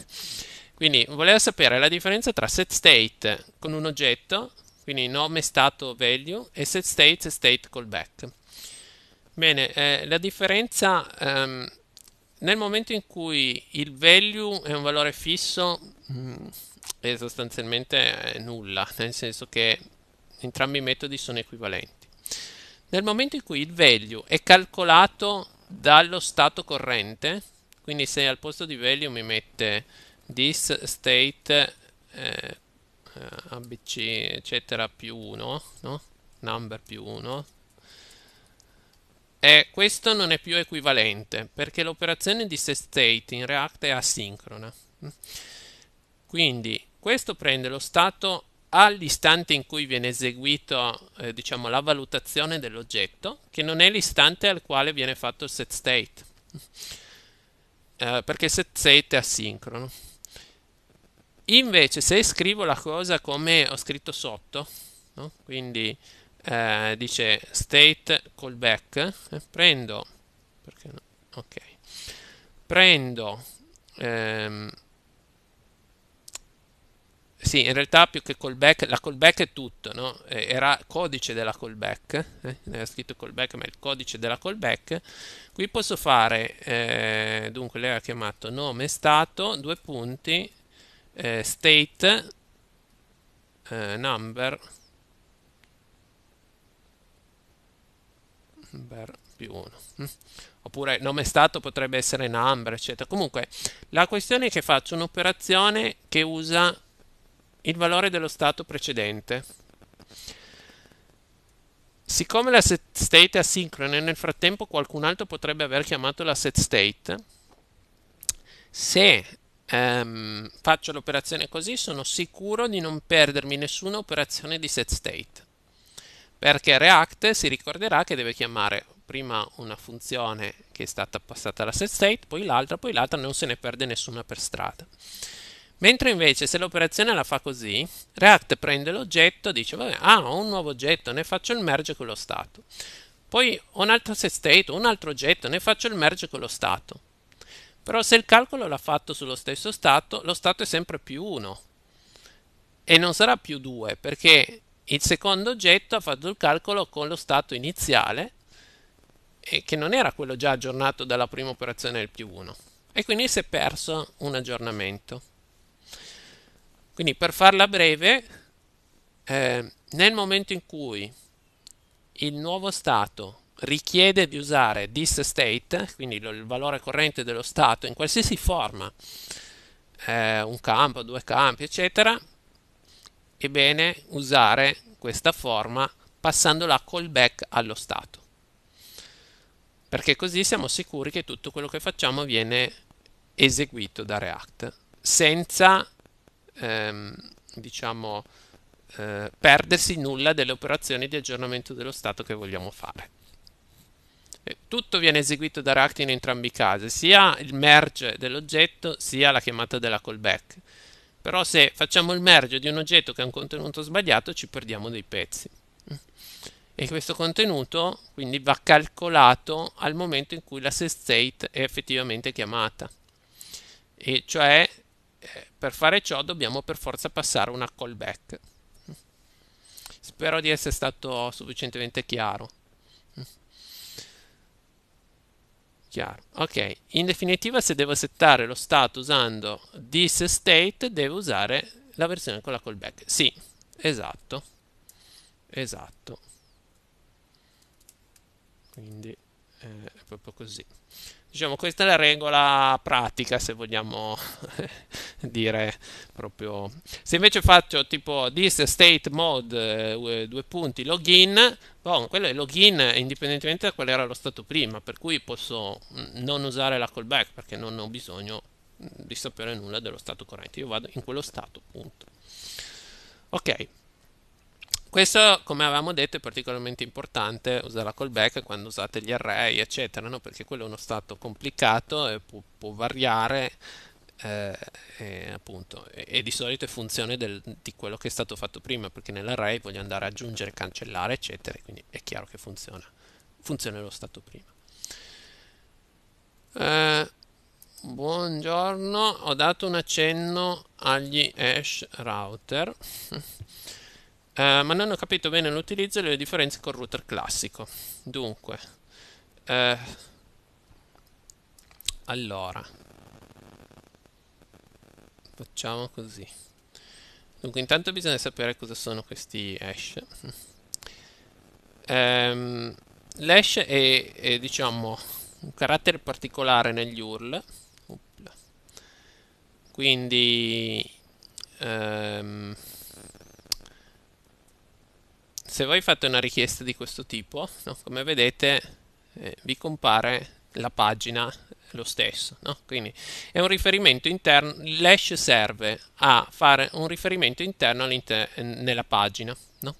quindi volevo sapere la differenza tra set state con un oggetto quindi nome stato value e set state state callback Bene, eh, la differenza ehm, nel momento in cui il value è un valore fisso mh, mm, è sostanzialmente eh, nulla, nel senso che entrambi i metodi sono equivalenti. Nel momento in cui il value è calcolato dallo stato corrente, quindi se al posto di value mi mette this state eh, eh abc eccetera più 1, no? number più 1, eh, questo non è più equivalente perché l'operazione di set state in React è asincrona. Quindi questo prende lo stato all'istante in cui viene eseguito eh, diciamo, la valutazione dell'oggetto, che non è l'istante al quale viene fatto il set state, eh, perché il set state è asincrono. Invece se scrivo la cosa come ho scritto sotto, no? quindi eh, dice state callback, eh, prendo, perché no? ok, prendo, ehm, sì, in realtà più che callback, la callback è tutto, no? Eh, era codice della callback, eh? era scritto callback, ma è il codice della callback. Qui posso fare, eh, dunque lei ha chiamato nome stato, due punti, eh, state, eh, number, number più 1 mm. oppure nome stato potrebbe essere number eccetera comunque la questione è che faccio un'operazione che usa il valore dello stato precedente siccome la set state è asincrona e nel frattempo qualcun altro potrebbe aver chiamato la set state se ehm, faccio l'operazione così sono sicuro di non perdermi nessuna operazione di set state perché React si ricorderà che deve chiamare prima una funzione che è stata passata alla set state, poi l'altra, poi l'altra, non se ne perde nessuna per strada. Mentre invece se l'operazione la fa così, React prende l'oggetto, dice, vabbè, ah, ho un nuovo oggetto, ne faccio il merge con lo stato. Poi ho un altro set state, un altro oggetto, ne faccio il merge con lo stato. Però se il calcolo l'ha fatto sullo stesso stato, lo stato è sempre più 1 e non sarà più 2 perché il secondo oggetto ha fatto il calcolo con lo stato iniziale, eh, che non era quello già aggiornato dalla prima operazione del più 1, e quindi si è perso un aggiornamento. Quindi per farla breve, eh, nel momento in cui il nuovo stato richiede di usare this state, quindi lo, il valore corrente dello stato in qualsiasi forma, eh, un campo, due campi, eccetera, è bene usare questa forma passandola col back allo stato perché così siamo sicuri che tutto quello che facciamo viene eseguito da React senza ehm, diciamo eh, perdersi nulla delle operazioni di aggiornamento dello stato che vogliamo fare tutto viene eseguito da React in entrambi i casi sia il merge dell'oggetto sia la chiamata della callback però se facciamo il merge di un oggetto che ha un contenuto sbagliato ci perdiamo dei pezzi. E questo contenuto quindi va calcolato al momento in cui la set state è effettivamente chiamata. E cioè eh, per fare ciò dobbiamo per forza passare una callback. Spero di essere stato sufficientemente chiaro. Chiaro. Ok, in definitiva se devo settare lo stato usando this state devo usare la versione con la callback. Sì, esatto. Esatto. Quindi eh, è proprio così. Diciamo, questa è la regola pratica, se vogliamo <laughs> dire proprio. Se invece faccio tipo this state mode, eh, due punti, login, bon, quello è login indipendentemente da qual era lo stato prima, per cui posso mm, non usare la callback perché non ho bisogno mm, di sapere nulla dello stato corrente. Io vado in quello stato, punto. Ok. Questo, come avevamo detto, è particolarmente importante usare la callback quando usate gli array, eccetera, no? perché quello è uno stato complicato e può, può variare eh, eh, appunto, e, e, di solito è funzione del, di quello che è stato fatto prima, perché nell'array voglio andare a aggiungere, cancellare, eccetera, quindi è chiaro che funziona, funziona lo stato prima. Eh, buongiorno, ho dato un accenno agli hash router. <laughs> eh, ma non ho capito bene l'utilizzo e le differenze col router classico. Dunque, eh, allora, facciamo così. Dunque, intanto bisogna sapere cosa sono questi hash. Ehm, l'hash è, è, diciamo, un carattere particolare negli URL. Quindi... Ehm, se voi fate una richiesta di questo tipo, no, come vedete eh, vi compare la pagina lo stesso, no? quindi è un riferimento interno, l'hash serve a fare un riferimento interno nella pagina, no?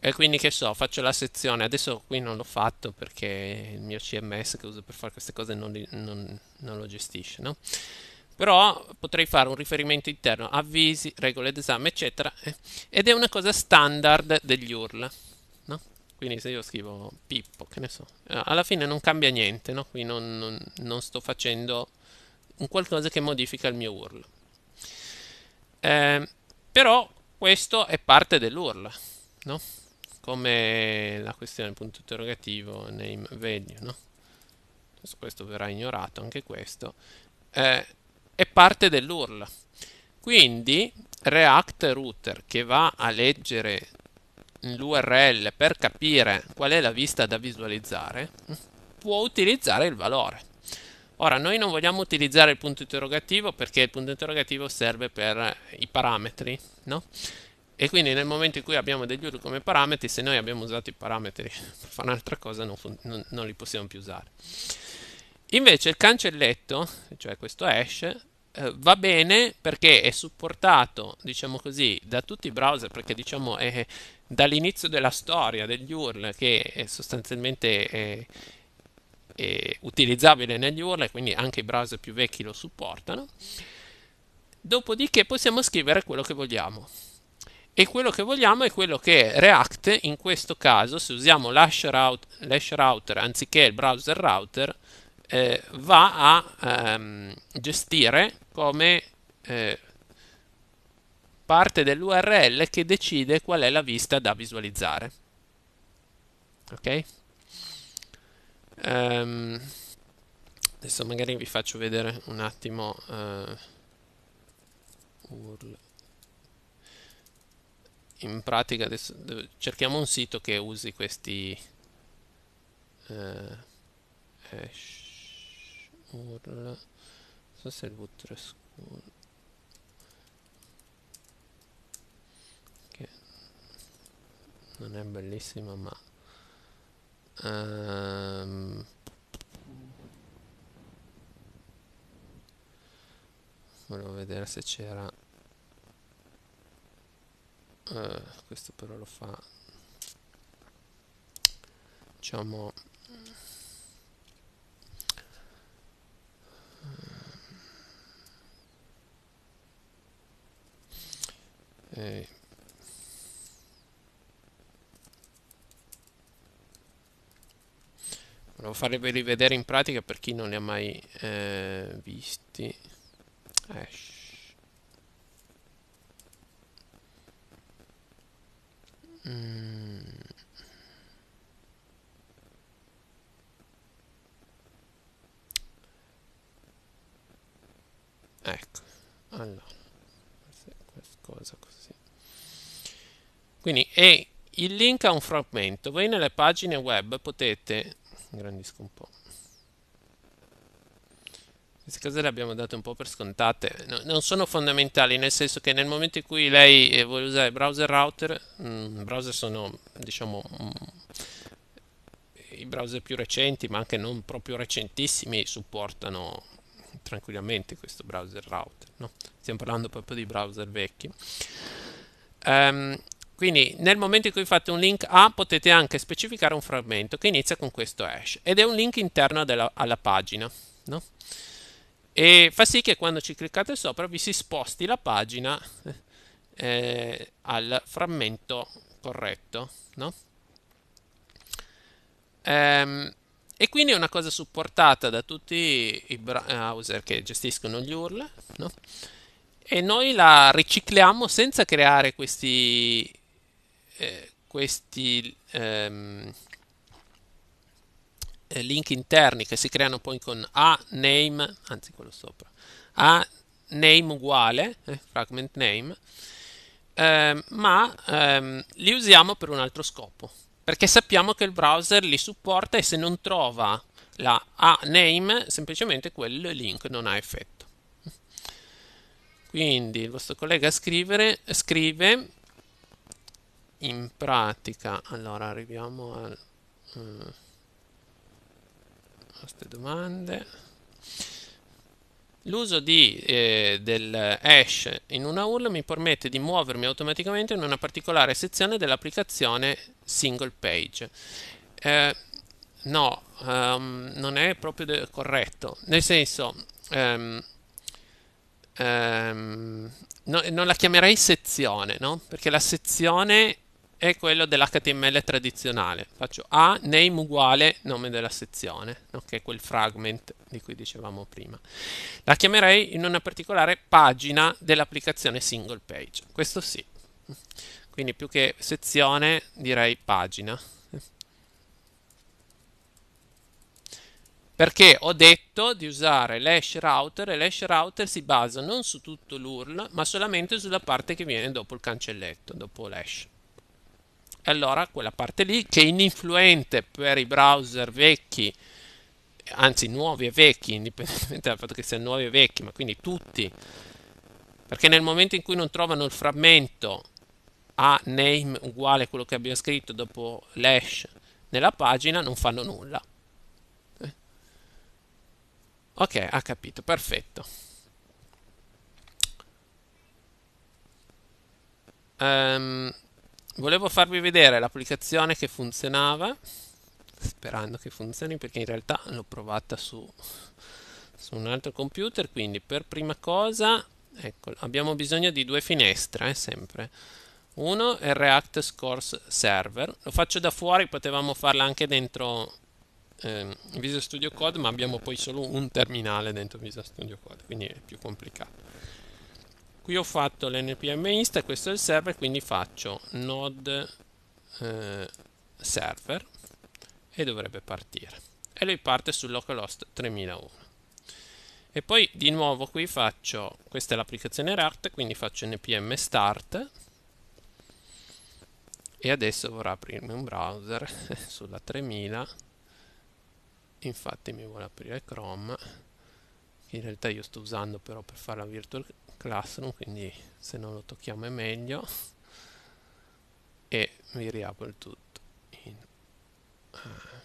e quindi che so, faccio la sezione, adesso qui non l'ho fatto perché il mio CMS che uso per fare queste cose non, li, non, non lo gestisce, no? però potrei fare un riferimento interno, avvisi, regole d'esame, eccetera, eh, ed è una cosa standard degli URL. No? Quindi se io scrivo Pippo, che ne so, eh, alla fine non cambia niente, no? qui non, non, non sto facendo un qualcosa che modifica il mio URL. Eh, però questo è parte dell'URL, no? come la questione punto interrogativo name value no? questo verrà ignorato anche questo eh, è parte dell'URL. Quindi React Router che va a leggere l'URL per capire qual è la vista da visualizzare può utilizzare il valore. Ora, noi non vogliamo utilizzare il punto interrogativo perché il punto interrogativo serve per i parametri, no? E quindi nel momento in cui abbiamo degli URL come parametri, se noi abbiamo usato i parametri per fare un'altra cosa, non, non, non li possiamo più usare. Invece il cancelletto, cioè questo hash, eh, va bene perché è supportato, diciamo così, da tutti i browser, perché diciamo è dall'inizio della storia degli URL che è sostanzialmente è, è utilizzabile negli URL, quindi anche i browser più vecchi lo supportano. Dopodiché possiamo scrivere quello che vogliamo. E quello che vogliamo è quello che React, in questo caso, se usiamo l'hash, router anziché il browser router, eh, va a ehm, gestire come eh, parte dell'URL che decide qual è la vista da visualizzare. Ok? Um, adesso magari vi faccio vedere un attimo uh, in pratica adesso cerchiamo un sito che usi questi uh, hash URL so se è il v3 school che non è bellissima ma um, volevo vedere se c'era uh, questo però lo fa diciamo eh, volevo farveli vedere in pratica per chi non li ha mai eh, visti Ash. Eh, mm. Ecco, allora cosa così. Quindi, e il link a un frammento. Voi nelle pagine web potete... Ingrandisco un po'. Queste cose le abbiamo date un po' per scontate. No, non sono fondamentali, nel senso che nel momento in cui lei eh, vuole usare browser router, mh, mm, browser sono, diciamo, mh, mm, i browser più recenti, ma anche non proprio recentissimi, supportano tranquillamente questo browser router. No? Stiamo parlando proprio di browser vecchi. Um, quindi nel momento in cui fate un link A potete anche specificare un frammento che inizia con questo hash ed è un link interno della, alla pagina. No? E fa sì che quando ci cliccate sopra vi si sposti la pagina eh, al frammento corretto. No? Um, e quindi è una cosa supportata da tutti i browser eh, che gestiscono gli URL, no? E noi la ricicliamo senza creare questi, eh, questi ehm, eh, link interni che si creano poi con a name, anzi quello sopra, a name uguale, eh, fragment name, ehm, ma ehm, li usiamo per un altro scopo perché sappiamo che il browser li supporta e se non trova la A name, semplicemente quel link non ha effetto. Quindi il vostro collega scrivere, scrive in pratica, allora arriviamo al, uh, a queste domande. L'uso di, eh, del hash in una URL mi permette di muovermi automaticamente in una particolare sezione dell'applicazione single page. Eh, no, um, non è proprio corretto. Nel senso, um, um, no, non la chiamerei sezione, no? Perché la sezione è quello dell'HTML tradizionale. Faccio a name uguale nome della sezione, no? che è quel fragment di cui dicevamo prima. La chiamerei in una particolare pagina dell'applicazione single page. Questo sì. Quindi più che sezione direi pagina. perché ho detto di usare l'hash router e l'hash router si basa non su tutto l'URL ma solamente sulla parte che viene dopo il cancelletto, dopo l'hash. E allora quella parte lì che è ininfluente per i browser vecchi anzi nuovi e vecchi indipendentemente dal fatto che siano nuovi e vecchi ma quindi tutti perché nel momento in cui non trovano il frammento a name uguale a quello che abbiamo scritto dopo l'hash nella pagina non fanno nulla eh? ok ha capito perfetto um, volevo farvi vedere l'applicazione che funzionava sperando che funzioni perché in realtà l'ho provata su, su un altro computer quindi per prima cosa ecco, abbiamo bisogno di due finestre eh, sempre uno è React Scores Server lo faccio da fuori potevamo farla anche dentro eh, Visual Studio Code ma abbiamo poi solo un terminale dentro Visual Studio Code quindi è più complicato qui ho fatto l'npm insta questo è il server quindi faccio node eh, server e dovrebbe partire e lui parte su localhost 3001 e poi di nuovo qui faccio questa è l'applicazione Rart quindi faccio npm start e adesso vorrà aprirmi un browser <laughs> sulla 3000 infatti mi vuole aprire Chrome in realtà io sto usando però per fare la virtual Classroom, quindi se non lo tocchiamo è meglio. E mi riapro il tutto. In... Eh,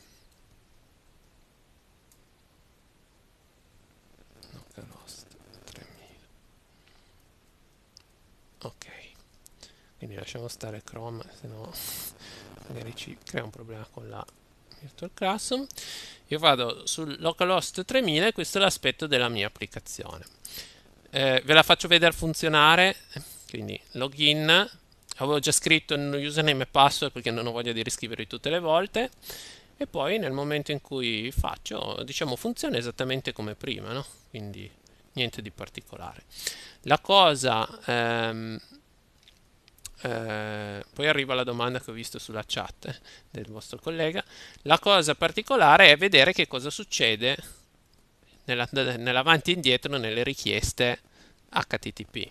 ok quindi lasciamo stare Chrome se no magari ci crea un problema con la Virtual Classroom io vado sul localhost 3000 e questo è l'aspetto della mia applicazione eh, ve la faccio vedere funzionare, quindi login, avevo già scritto username e password perché non ho voglia di riscriverli tutte le volte e poi nel momento in cui faccio diciamo funziona esattamente come prima no? quindi niente di particolare la cosa ehm, eh, poi arriva la domanda che ho visto sulla chat del vostro collega la cosa particolare è vedere che cosa succede nell'avanti e indietro nelle richieste HTTP.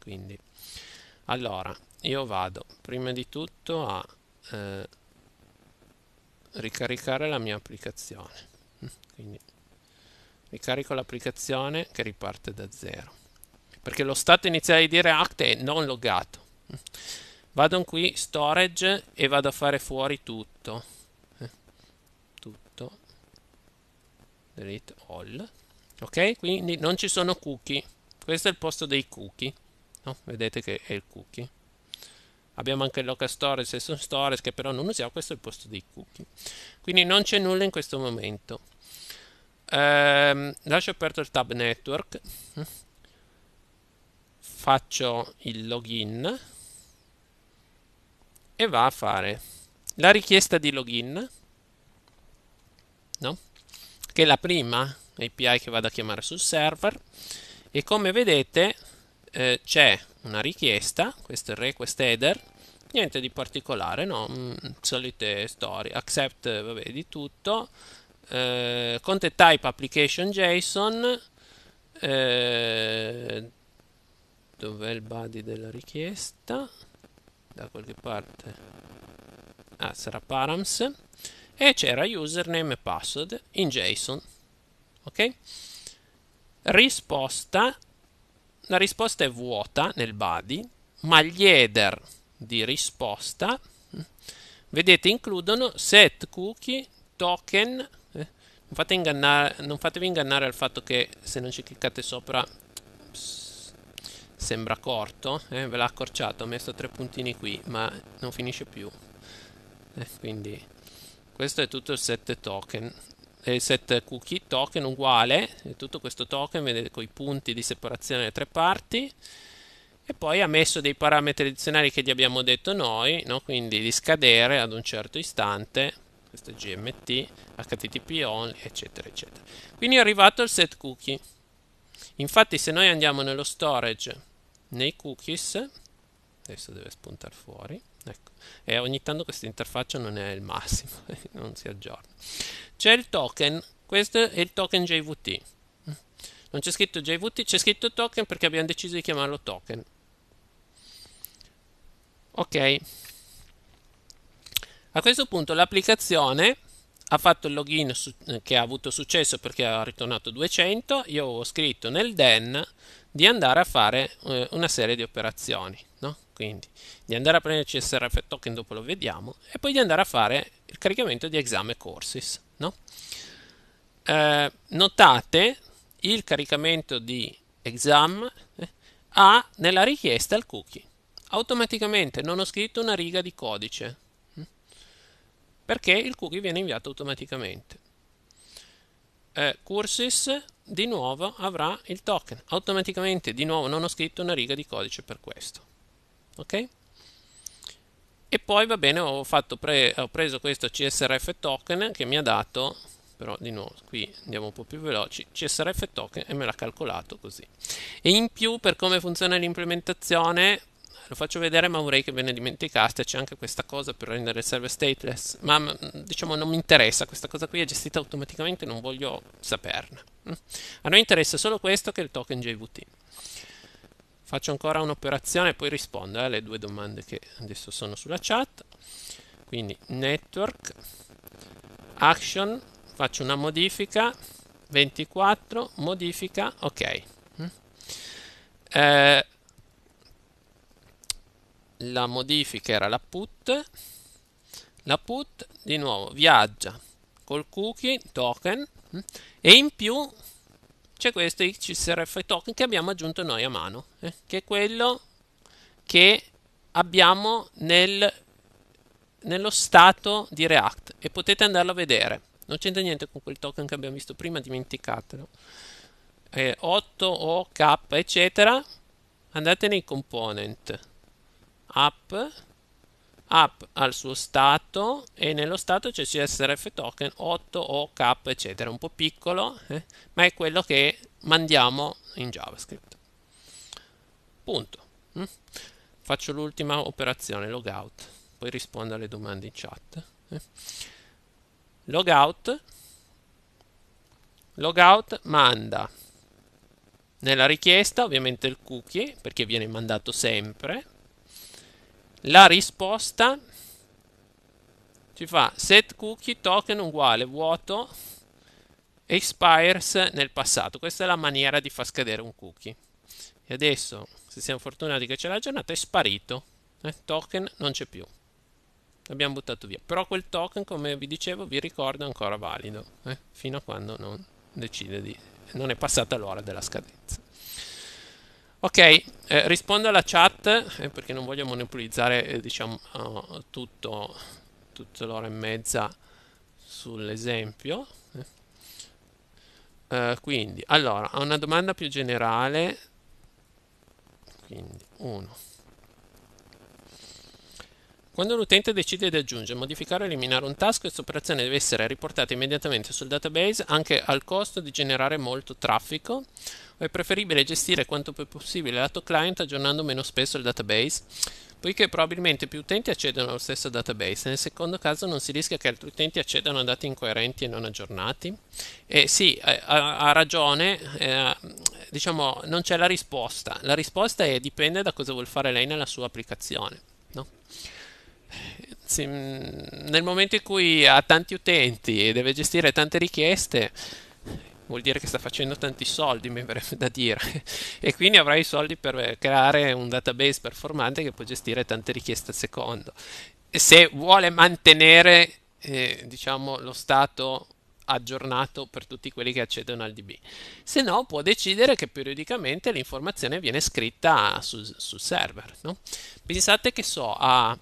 Quindi, allora, io vado prima di tutto a eh, ricaricare la mia applicazione. Quindi, ricarico l'applicazione che riparte da zero. Perché lo stato iniziale di React è non logato. Vado qui, storage, e vado a fare fuori tutto delete all ok quindi non ci sono cookie questo è il posto dei cookie no? vedete che è il cookie abbiamo anche il local storage session storage che però non usiamo questo è il posto dei cookie quindi non c'è nulla in questo momento ehm, lascio aperto il tab network faccio il login e va a fare la richiesta di login no? che è la prima API che vado a chiamare sul server e come vedete eh, c'è una richiesta, questo è il request header, niente di particolare, no? Mm, solite storie, accept vabbè, di tutto, eh, content type application JSON, eh, dov'è il body della richiesta? Da qualche parte, ah sarà params, e c'era username e password in JSON. Ok? Risposta. La risposta è vuota nel body, ma gli header di risposta, vedete, includono set cookie, token. Eh, non, fate ingannare, non fatevi ingannare al fatto che se non ci cliccate sopra sembra corto, eh, ve l'ha accorciato, ho messo tre puntini qui, ma non finisce più. Eh, quindi questo è tutto il set token il set cookie token uguale tutto questo token vedete con i punti di separazione delle tre parti e poi ha messo dei parametri addizionali che gli abbiamo detto noi no? quindi di scadere ad un certo istante questo è gmt http on eccetera eccetera quindi è arrivato il set cookie infatti se noi andiamo nello storage nei cookies adesso deve spuntare fuori ecco. e ogni tanto questa interfaccia non è il massimo <laughs> eh, non si aggiorna c'è il token questo è il token JVT non c'è scritto JVT c'è scritto token perché abbiamo deciso di chiamarlo token ok a questo punto l'applicazione ha fatto il login su, eh, che ha avuto successo perché ha ritornato 200 io ho scritto nel den di andare a fare eh, una serie di operazioni no? quindi di andare a prenderci CSRF token dopo lo vediamo e poi di andare a fare il caricamento di esame courses no? eh, notate il caricamento di exam eh, ha nella richiesta il cookie automaticamente non ho scritto una riga di codice mm, perché il cookie viene inviato automaticamente eh, Curses di nuovo avrà il token automaticamente di nuovo non ho scritto una riga di codice per questo ok? E poi va bene, ho, pre, ho preso questo CSRF token che mi ha dato però di nuovo qui andiamo un po' più veloci, CSRF token e me l'ha calcolato così. E in più per come funziona l'implementazione, lo faccio vedere ma vorrei che ve ne dimenticaste, c'è anche questa cosa per rendere il server stateless, ma mm, diciamo non mi interessa, questa cosa qui è gestita automaticamente, non voglio saperne. Mm? A noi interessa solo questo che è il token JVT. Faccio ancora un'operazione e poi rispondo alle eh, due domande che adesso sono sulla chat. Quindi network, action, faccio una modifica, 24, modifica, ok. Mm. Eh, la modifica era la put, la put di nuovo viaggia col cookie token mm, e in più c'è questo XRF token che abbiamo aggiunto noi a mano, eh, che è quello che abbiamo nel, nello stato di React e potete andarlo a vedere. Non c'entra niente con quel token che abbiamo visto prima, dimenticatelo. Eh, 8 K, eccetera. Andate nei component app app al suo stato e nello stato c'è CSRF token 8 o cap eccetera, un po' piccolo, eh, ma è quello che mandiamo in JavaScript. Punto. Mm? Faccio l'ultima operazione, logout, poi rispondo alle domande in chat. Eh. Logout, logout manda nella richiesta ovviamente il cookie perché viene mandato sempre la risposta ci fa set cookie token uguale vuoto expires nel passato. Questa è la maniera di far scadere un cookie. E adesso, se siamo fortunati che c'è la giornata, è sparito. eh, token non c'è più. L'abbiamo buttato via. Però quel token, come vi dicevo, vi ricordo è ancora valido. Eh, fino a quando non decide di... non è passata l'ora della scadenza. Ok, eh, rispondo alla chat eh, perché non voglio monopolizzare eh, diciamo, oh, tutto, tutta l'ora e mezza sull'esempio. Uh, quindi, allora, una domanda più generale. Quindi, uno. Quando l'utente decide di aggiungere, modificare o eliminare un task, questa operazione deve essere riportata immediatamente sul database anche al costo di generare molto traffico è preferibile gestire quanto più possibile lato client aggiornando meno spesso il database? Poiché probabilmente più utenti accedono allo stesso database, nel secondo caso non si rischia che altri utenti accedano a dati incoerenti e non aggiornati? E sì, eh, ha, ragione, eh, diciamo non c'è la risposta, la risposta è dipende da cosa vuol fare lei nella sua applicazione. No? ragazzi, mm, nel momento in cui ha tanti utenti e deve gestire tante richieste, vuol dire che sta facendo tanti soldi, mi verrebbe da dire. e quindi avrà i soldi per creare un database performante che può gestire tante richieste al secondo. E se vuole mantenere, eh, diciamo, lo stato aggiornato per tutti quelli che accedono al DB. Se no, può decidere che periodicamente l'informazione viene scritta sul, sul server. No? Pensate che so a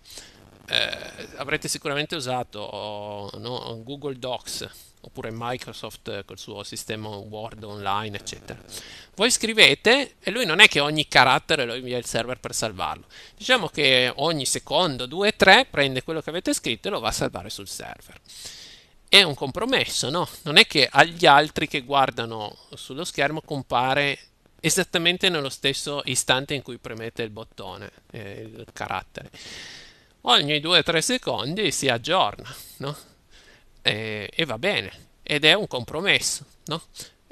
eh, avrete sicuramente usato no, Google Docs oppure Microsoft eh, col suo sistema Word online, eccetera. Voi scrivete e lui non è che ogni carattere lo invia il server per salvarlo. Diciamo che ogni secondo, 2, 3 prende quello che avete scritto e lo va a salvare sul server. È un compromesso, no? Non è che agli altri che guardano sullo schermo compare esattamente nello stesso istante in cui premete il bottone, eh, il carattere ogni 2-3 secondi si aggiorna, no? e, e, va bene, ed è un compromesso, no?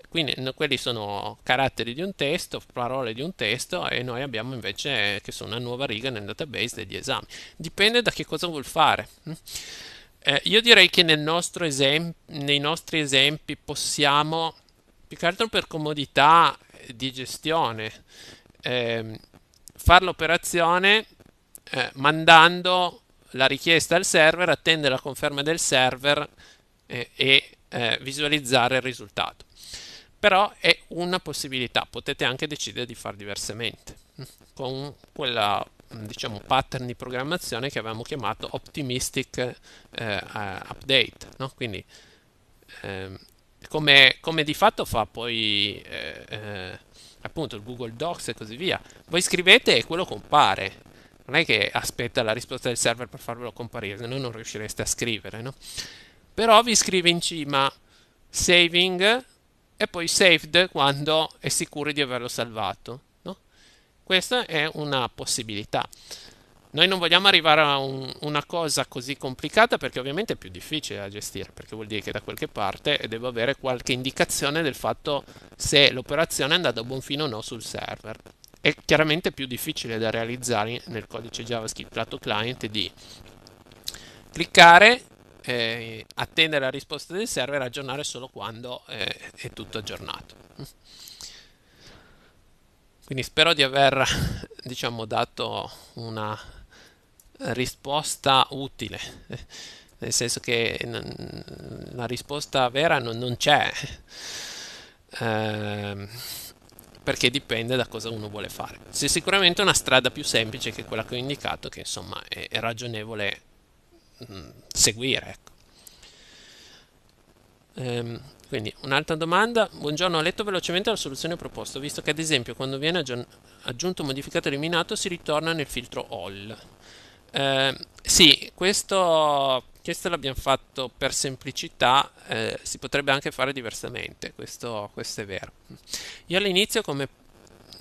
Quindi no, quelli sono caratteri di un testo, parole di un testo e noi abbiamo invece che sono una nuova riga nel database degli esami. Dipende da che cosa vuol fare. Hm? Eh, io direi che nei nostri esempi possiamo, più che altro per comodità di gestione, eh, fare l'operazione eh, mandando la richiesta al server, attende la conferma del server eh, e eh, visualizzare il risultato. Però è una possibilità, potete anche decidere di far diversamente, mm, con quella mm, diciamo pattern di programmazione che avevamo chiamato optimistic eh, update, no? quindi ehm, come, come, di fatto fa poi eh, eh, appunto il Google Docs e così via. Voi scrivete e quello compare non è che aspetta la risposta del server per farvelo comparire, se no non riuscireste a scrivere, no? Però vi scrive in cima saving e poi saved quando è sicuri di averlo salvato, no? Questa è una possibilità. Noi non vogliamo arrivare a un, una cosa così complicata perché ovviamente è più difficile da gestire, perché vuol dire che da qualche parte devo avere qualche indicazione del fatto se l'operazione è andata a buon fine o no sul server è chiaramente più difficile da realizzare nel codice JavaScript lato client di cliccare, eh, attendere la risposta del server e aggiornare solo quando eh, è tutto aggiornato. Quindi spero di aver <laughs> diciamo, dato una risposta utile, nel senso che la risposta vera non, non c'è. Eh, perché dipende da cosa uno vuole fare. Se sicuramente una strada più semplice che quella che ho indicato, che insomma è, è ragionevole mh, mm, seguire. Ecco. Ehm, quindi un'altra domanda, buongiorno, ho letto velocemente la soluzione proposta, visto che ad esempio quando viene aggiunto, modificato eliminato si ritorna nel filtro all. Ehm, sì, questo questo l'abbiamo fatto per semplicità, eh, si potrebbe anche fare diversamente, questo, questo è vero. Io all'inizio come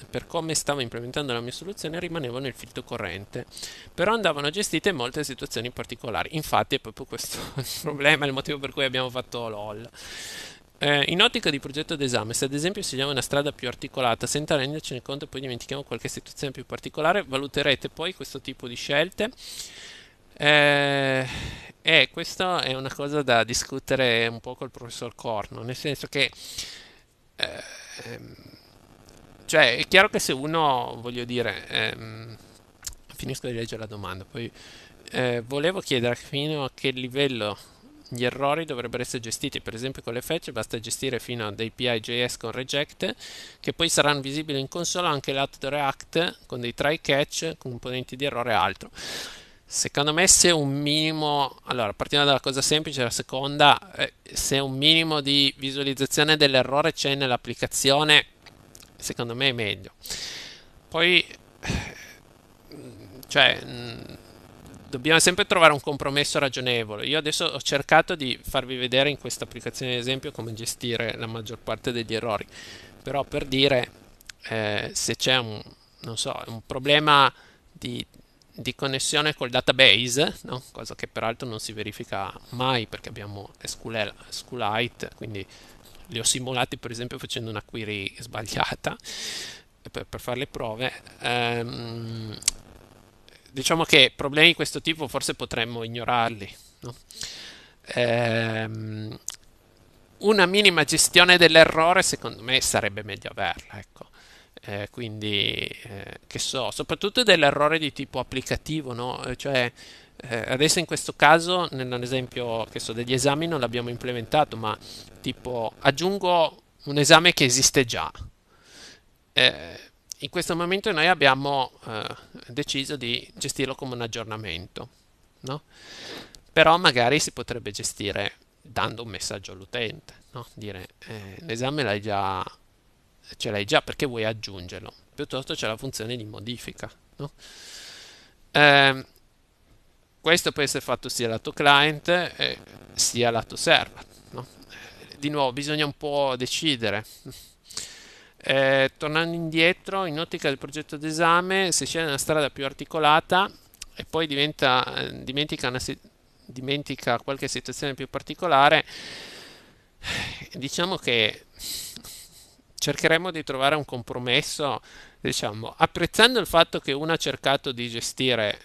per come stavo implementando la mia soluzione rimanevo nel filtro corrente, però andavano gestite molte situazioni particolari. Infatti è proprio questo <laughs> il problema, il motivo per cui abbiamo fatto LOL. Eh, in ottica di progetto d'esame, se ad esempio scegliamo una strada più articolata senza rendercene conto e poi dimentichiamo qualche situazione più particolare, valuterete poi questo tipo di scelte eh, eh, questa è una cosa da discutere un po' col professor Corno, nel senso che... Ehm, cioè, è chiaro che se uno, voglio dire... Ehm, finisco di leggere la domanda, poi... Eh, volevo chiedere fino a che livello gli errori dovrebbero essere gestiti. Per esempio con le fetch basta gestire fino a dei PI.js con reject, che poi saranno visibili in console anche l'auto React con dei try catch, componenti di errore e altro. Secondo me se un minimo, allora partiamo dalla cosa semplice, la seconda, eh, se un minimo di visualizzazione dell'errore c'è nell'applicazione, secondo me è meglio. Poi, eh, cioè, mm, dobbiamo sempre trovare un compromesso ragionevole. Io adesso ho cercato di farvi vedere in questa applicazione, ad esempio, come gestire la maggior parte degli errori. Però per dire, eh, se c'è un, so, un problema di di connessione col database, no? cosa che peraltro non si verifica mai perché abbiamo SQLite, quindi li ho simulati per esempio facendo una query sbagliata per, per fare le prove. Ehm, diciamo che problemi di questo tipo forse potremmo ignorarli. No? Ehm, una minima gestione dell'errore secondo me sarebbe meglio averla. Ecco. Eh, quindi, eh, che so, soprattutto dell'errore di tipo applicativo, no? Eh, cioè, eh, adesso in questo caso, nell'esempio che so degli esami, non l'abbiamo implementato, ma tipo aggiungo un esame che esiste già. Eh, in questo momento noi abbiamo eh, deciso di gestirlo come un aggiornamento, no? Però magari si potrebbe gestire dando un messaggio all'utente, no? Dire, l'esame l'hai già ce l'hai già perché vuoi aggiungerlo, piuttosto c'è la funzione di modifica. No? Eh, questo può essere fatto sia lato client eh, sia lato server. No? Di nuovo bisogna un po' decidere. Eh, tornando indietro, in ottica del progetto d'esame, se sceglie una strada più articolata e poi diventa, eh, dimentica, una, dimentica qualche situazione più particolare, diciamo che cercheremo di trovare un compromesso, diciamo, apprezzando il fatto che uno ha cercato di gestire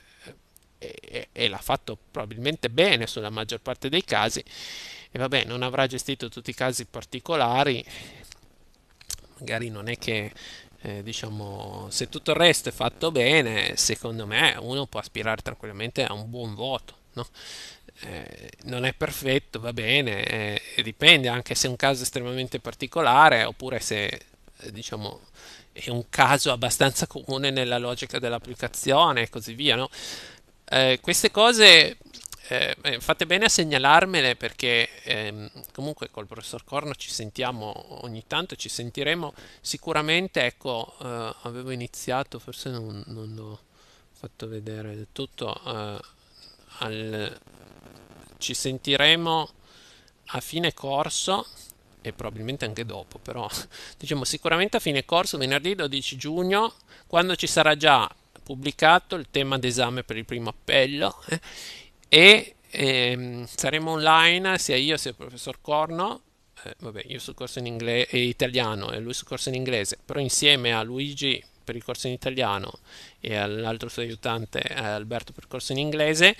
e, eh, e, e l'ha fatto probabilmente bene sulla maggior parte dei casi, e vabbè, non avrà gestito tutti i casi particolari, magari non è che eh, diciamo, se tutto il resto è fatto bene, secondo me uno può aspirare tranquillamente a un buon voto. No? Eh, non è perfetto, va bene, eh, dipende anche se è un caso estremamente particolare oppure se eh, diciamo è un caso abbastanza comune nella logica dell'applicazione e così via. No? Eh, queste cose eh, fate bene a segnalarmele perché ehm, comunque col professor Corno ci sentiamo ogni tanto, ci sentiremo sicuramente, ecco, avevo iniziato, forse non, non l'ho fatto vedere tutto al, ci sentiremo a fine corso e probabilmente anche dopo, però <laughs> diciamo sicuramente a fine corso venerdì 12 giugno, quando ci sarà già pubblicato il tema d'esame per il primo appello eh, e ehm, saremo online sia io sia il professor Corno eh, vabbè, io sul corso in inglese, eh, italiano e lui sul corso in inglese, però insieme a Luigi per il corso in italiano e all'altro suo aiutante eh, Alberto per il corso in inglese,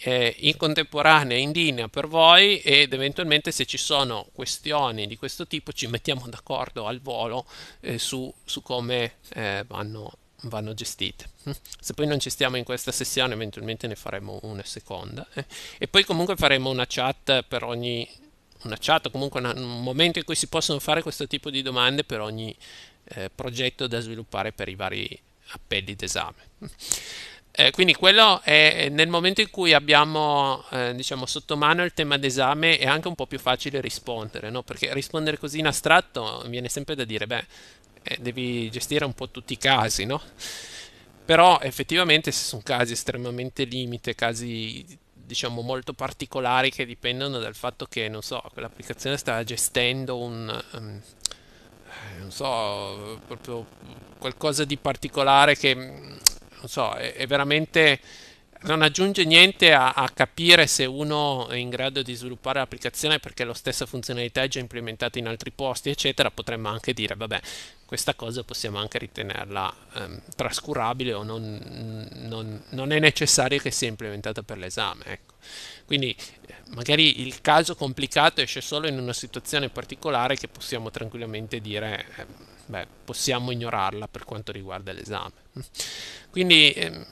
eh, in contemporanea, in linea per voi ed eventualmente se ci sono questioni di questo tipo ci mettiamo d'accordo al volo eh, su, su, come eh, vanno, vanno, gestite. Mm? Se poi non ci stiamo in questa sessione eventualmente ne faremo una seconda eh. e poi comunque faremo una chat per ogni una chat o comunque una, un momento in cui si possono fare questo tipo di domande per ogni eh, progetto da sviluppare per i vari appelli d'esame. Eh, quindi quello è eh, nel momento in cui abbiamo eh, diciamo, sotto mano il tema d'esame è anche un po' più facile rispondere, no? perché rispondere così in astratto viene sempre da dire, beh, eh, devi gestire un po' tutti i casi, no? Però effettivamente se sono casi estremamente limite, casi diciamo molto particolari che dipendono dal fatto che, non so, quell'applicazione sta gestendo un... Um, non so, proprio qualcosa di particolare che non so, è, è veramente non aggiunge niente a, a, capire se uno è in grado di sviluppare l'applicazione perché la stessa funzionalità è già implementata in altri posti, eccetera, potremmo anche dire, vabbè, questa cosa possiamo anche ritenerla ehm, trascurabile o non, non, non, è necessario che sia implementata per l'esame. Ecco. Quindi magari il caso complicato esce solo in una situazione particolare che possiamo tranquillamente dire... Ehm, beh, possiamo ignorarla per quanto riguarda l'esame. Quindi ehm,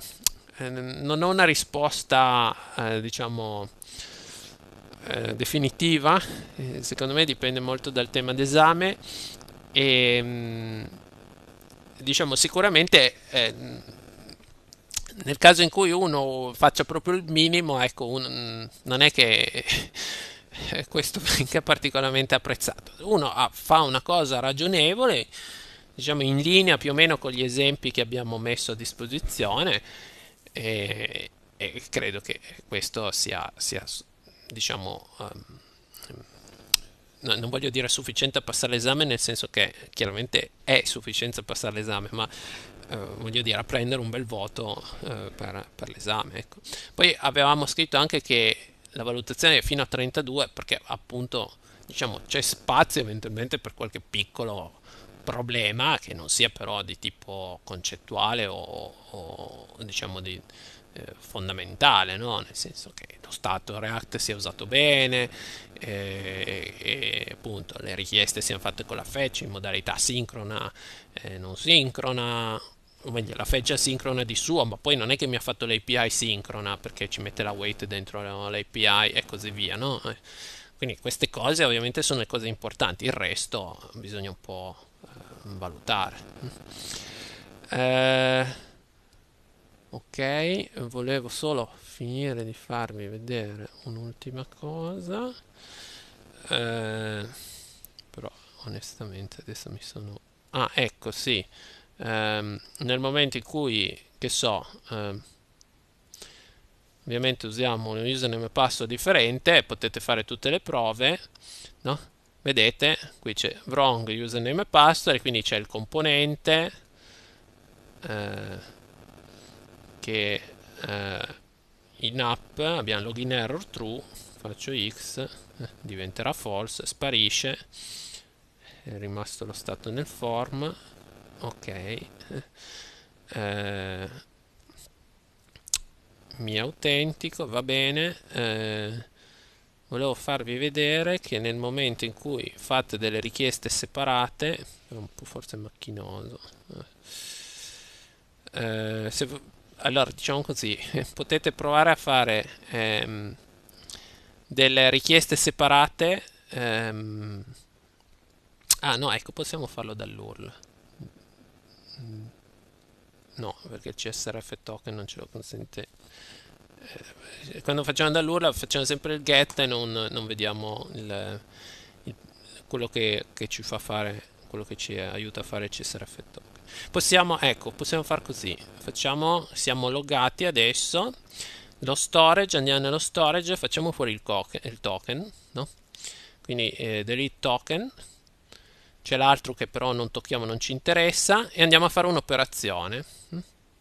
ehm non ho una risposta, eh, diciamo, eh, definitiva, eh, secondo me dipende molto dal tema d'esame e ehm, diciamo sicuramente eh, nel caso in cui uno faccia proprio il minimo, ecco, un, non è che eh, questo che <laughs> è particolarmente apprezzato. Uno ah, fa una cosa ragionevole, diciamo in linea più o meno con gli esempi che abbiamo messo a disposizione e, e credo che questo sia, sia diciamo, um, non voglio dire sufficiente a passare l'esame nel senso che chiaramente è sufficiente a passare l'esame, ma Uh, voglio dire, a prendere un bel voto uh, per, per l'esame. Ecco. Poi avevamo scritto anche che la valutazione è fino a 32 perché appunto diciamo c'è spazio eventualmente per qualche piccolo problema che non sia però di tipo concettuale o, o diciamo di, eh, fondamentale, no? nel senso che lo stato React sia usato bene, eh, e, appunto le richieste siano fatte con la fetch in modalità sincrona e eh, non sincrona, la fetch sincrona di sua, ma poi non è che mi ha fatto l'API sincrona perché ci mette la wait dentro l'API e così via, no? Eh, quindi queste cose ovviamente sono le cose importanti, il resto bisogna un po' eh, valutare. Eh, ok, volevo solo finire di farvi vedere un'ultima cosa, eh, però onestamente adesso mi sono... Ah, ecco, sì ehm, nel momento in cui, che so, ehm, ovviamente usiamo un username e password differente, potete fare tutte le prove, no? Vedete, qui c'è wrong username e password, quindi c'è il componente eh, che eh, in app abbiamo login error true, faccio x, eh, diventerà false, sparisce, è rimasto lo stato nel form, ok eh, mi autentico va bene eh, volevo farvi vedere che nel momento in cui fate delle richieste separate è un po' forse macchinoso eh, se, allora diciamo così eh, potete provare a fare ehm, delle richieste separate ehm, ah no ecco possiamo farlo dall'url Mm. no perché il CSRF token non ce lo consente eh, quando facciamo dall'URL facciamo sempre il get e non, non vediamo il, il, quello che, che, ci fa fare quello che ci aiuta a fare il CSRF token possiamo ecco possiamo far così facciamo siamo loggati adesso lo storage andiamo nello storage e facciamo fuori il, il token no? quindi eh, delete token c'è l'altro che però non tocchiamo, non ci interessa, e andiamo a fare un'operazione.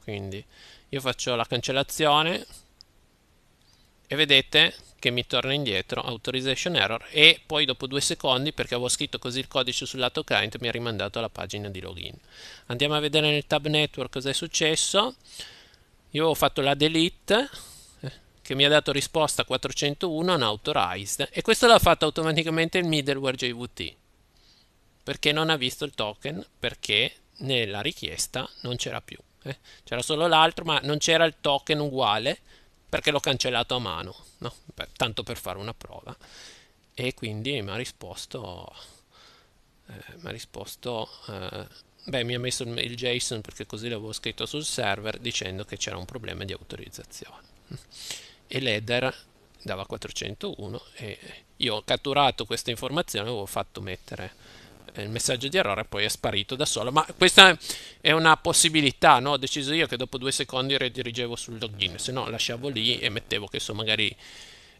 Quindi io faccio la cancellazione e vedete che mi torna indietro, authorization error, e poi dopo due secondi, perché avevo scritto così il codice sul lato client, mi ha rimandato alla pagina di login. Andiamo a vedere nel tab network cosa è successo. Io ho fatto la delete, eh, che mi ha dato risposta 401 unauthorized, e questo l'ha fatto automaticamente il middleware JVT perché non ha visto il token perché nella richiesta non c'era più eh? c'era solo l'altro ma non c'era il token uguale perché l'ho cancellato a mano no? per, tanto per fare una prova e quindi mi ha risposto eh, mi ha risposto eh, beh mi ha messo il JSON perché così l'avevo scritto sul server dicendo che c'era un problema di autorizzazione e l'header dava 401 e io ho catturato questa informazione e avevo fatto mettere il messaggio di errore poi è sparito da solo. Ma questa è una possibilità, no? ho deciso io che dopo due secondi redirigevo sul login, se no lasciavo lì e mettevo che so magari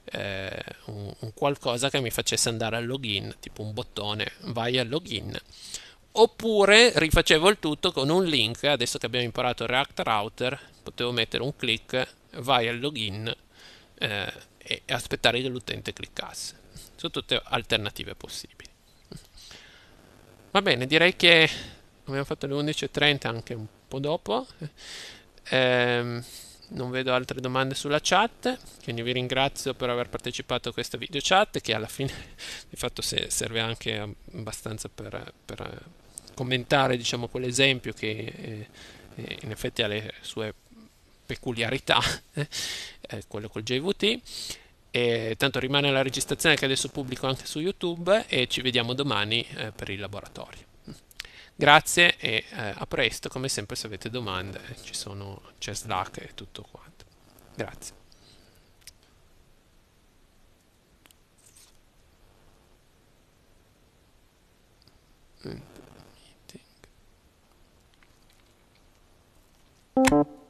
eh, un, un qualcosa che mi facesse andare al login, tipo un bottone vai al login oppure rifacevo il tutto con un link adesso che abbiamo imparato React Router potevo mettere un click, vai al login eh, e aspettare che l'utente cliccasse sono tutte alternative possibili Va bene, direi che abbiamo fatto le 11.30 anche un po' dopo. Eh, non vedo altre domande sulla chat, quindi vi ringrazio per aver partecipato a questa video chat che alla fine <laughs> di fatto serve anche abbastanza per, per commentare diciamo, quell'esempio che eh, eh in effetti ha le sue peculiarità, <laughs> eh, quello col JVT. E tanto rimane la registrazione che adesso pubblico anche su YouTube e ci vediamo domani eh, per il laboratorio. Grazie e eh, a presto, come sempre se avete domande ci sono, c'è Slack e tutto quanto. Grazie. Meeting.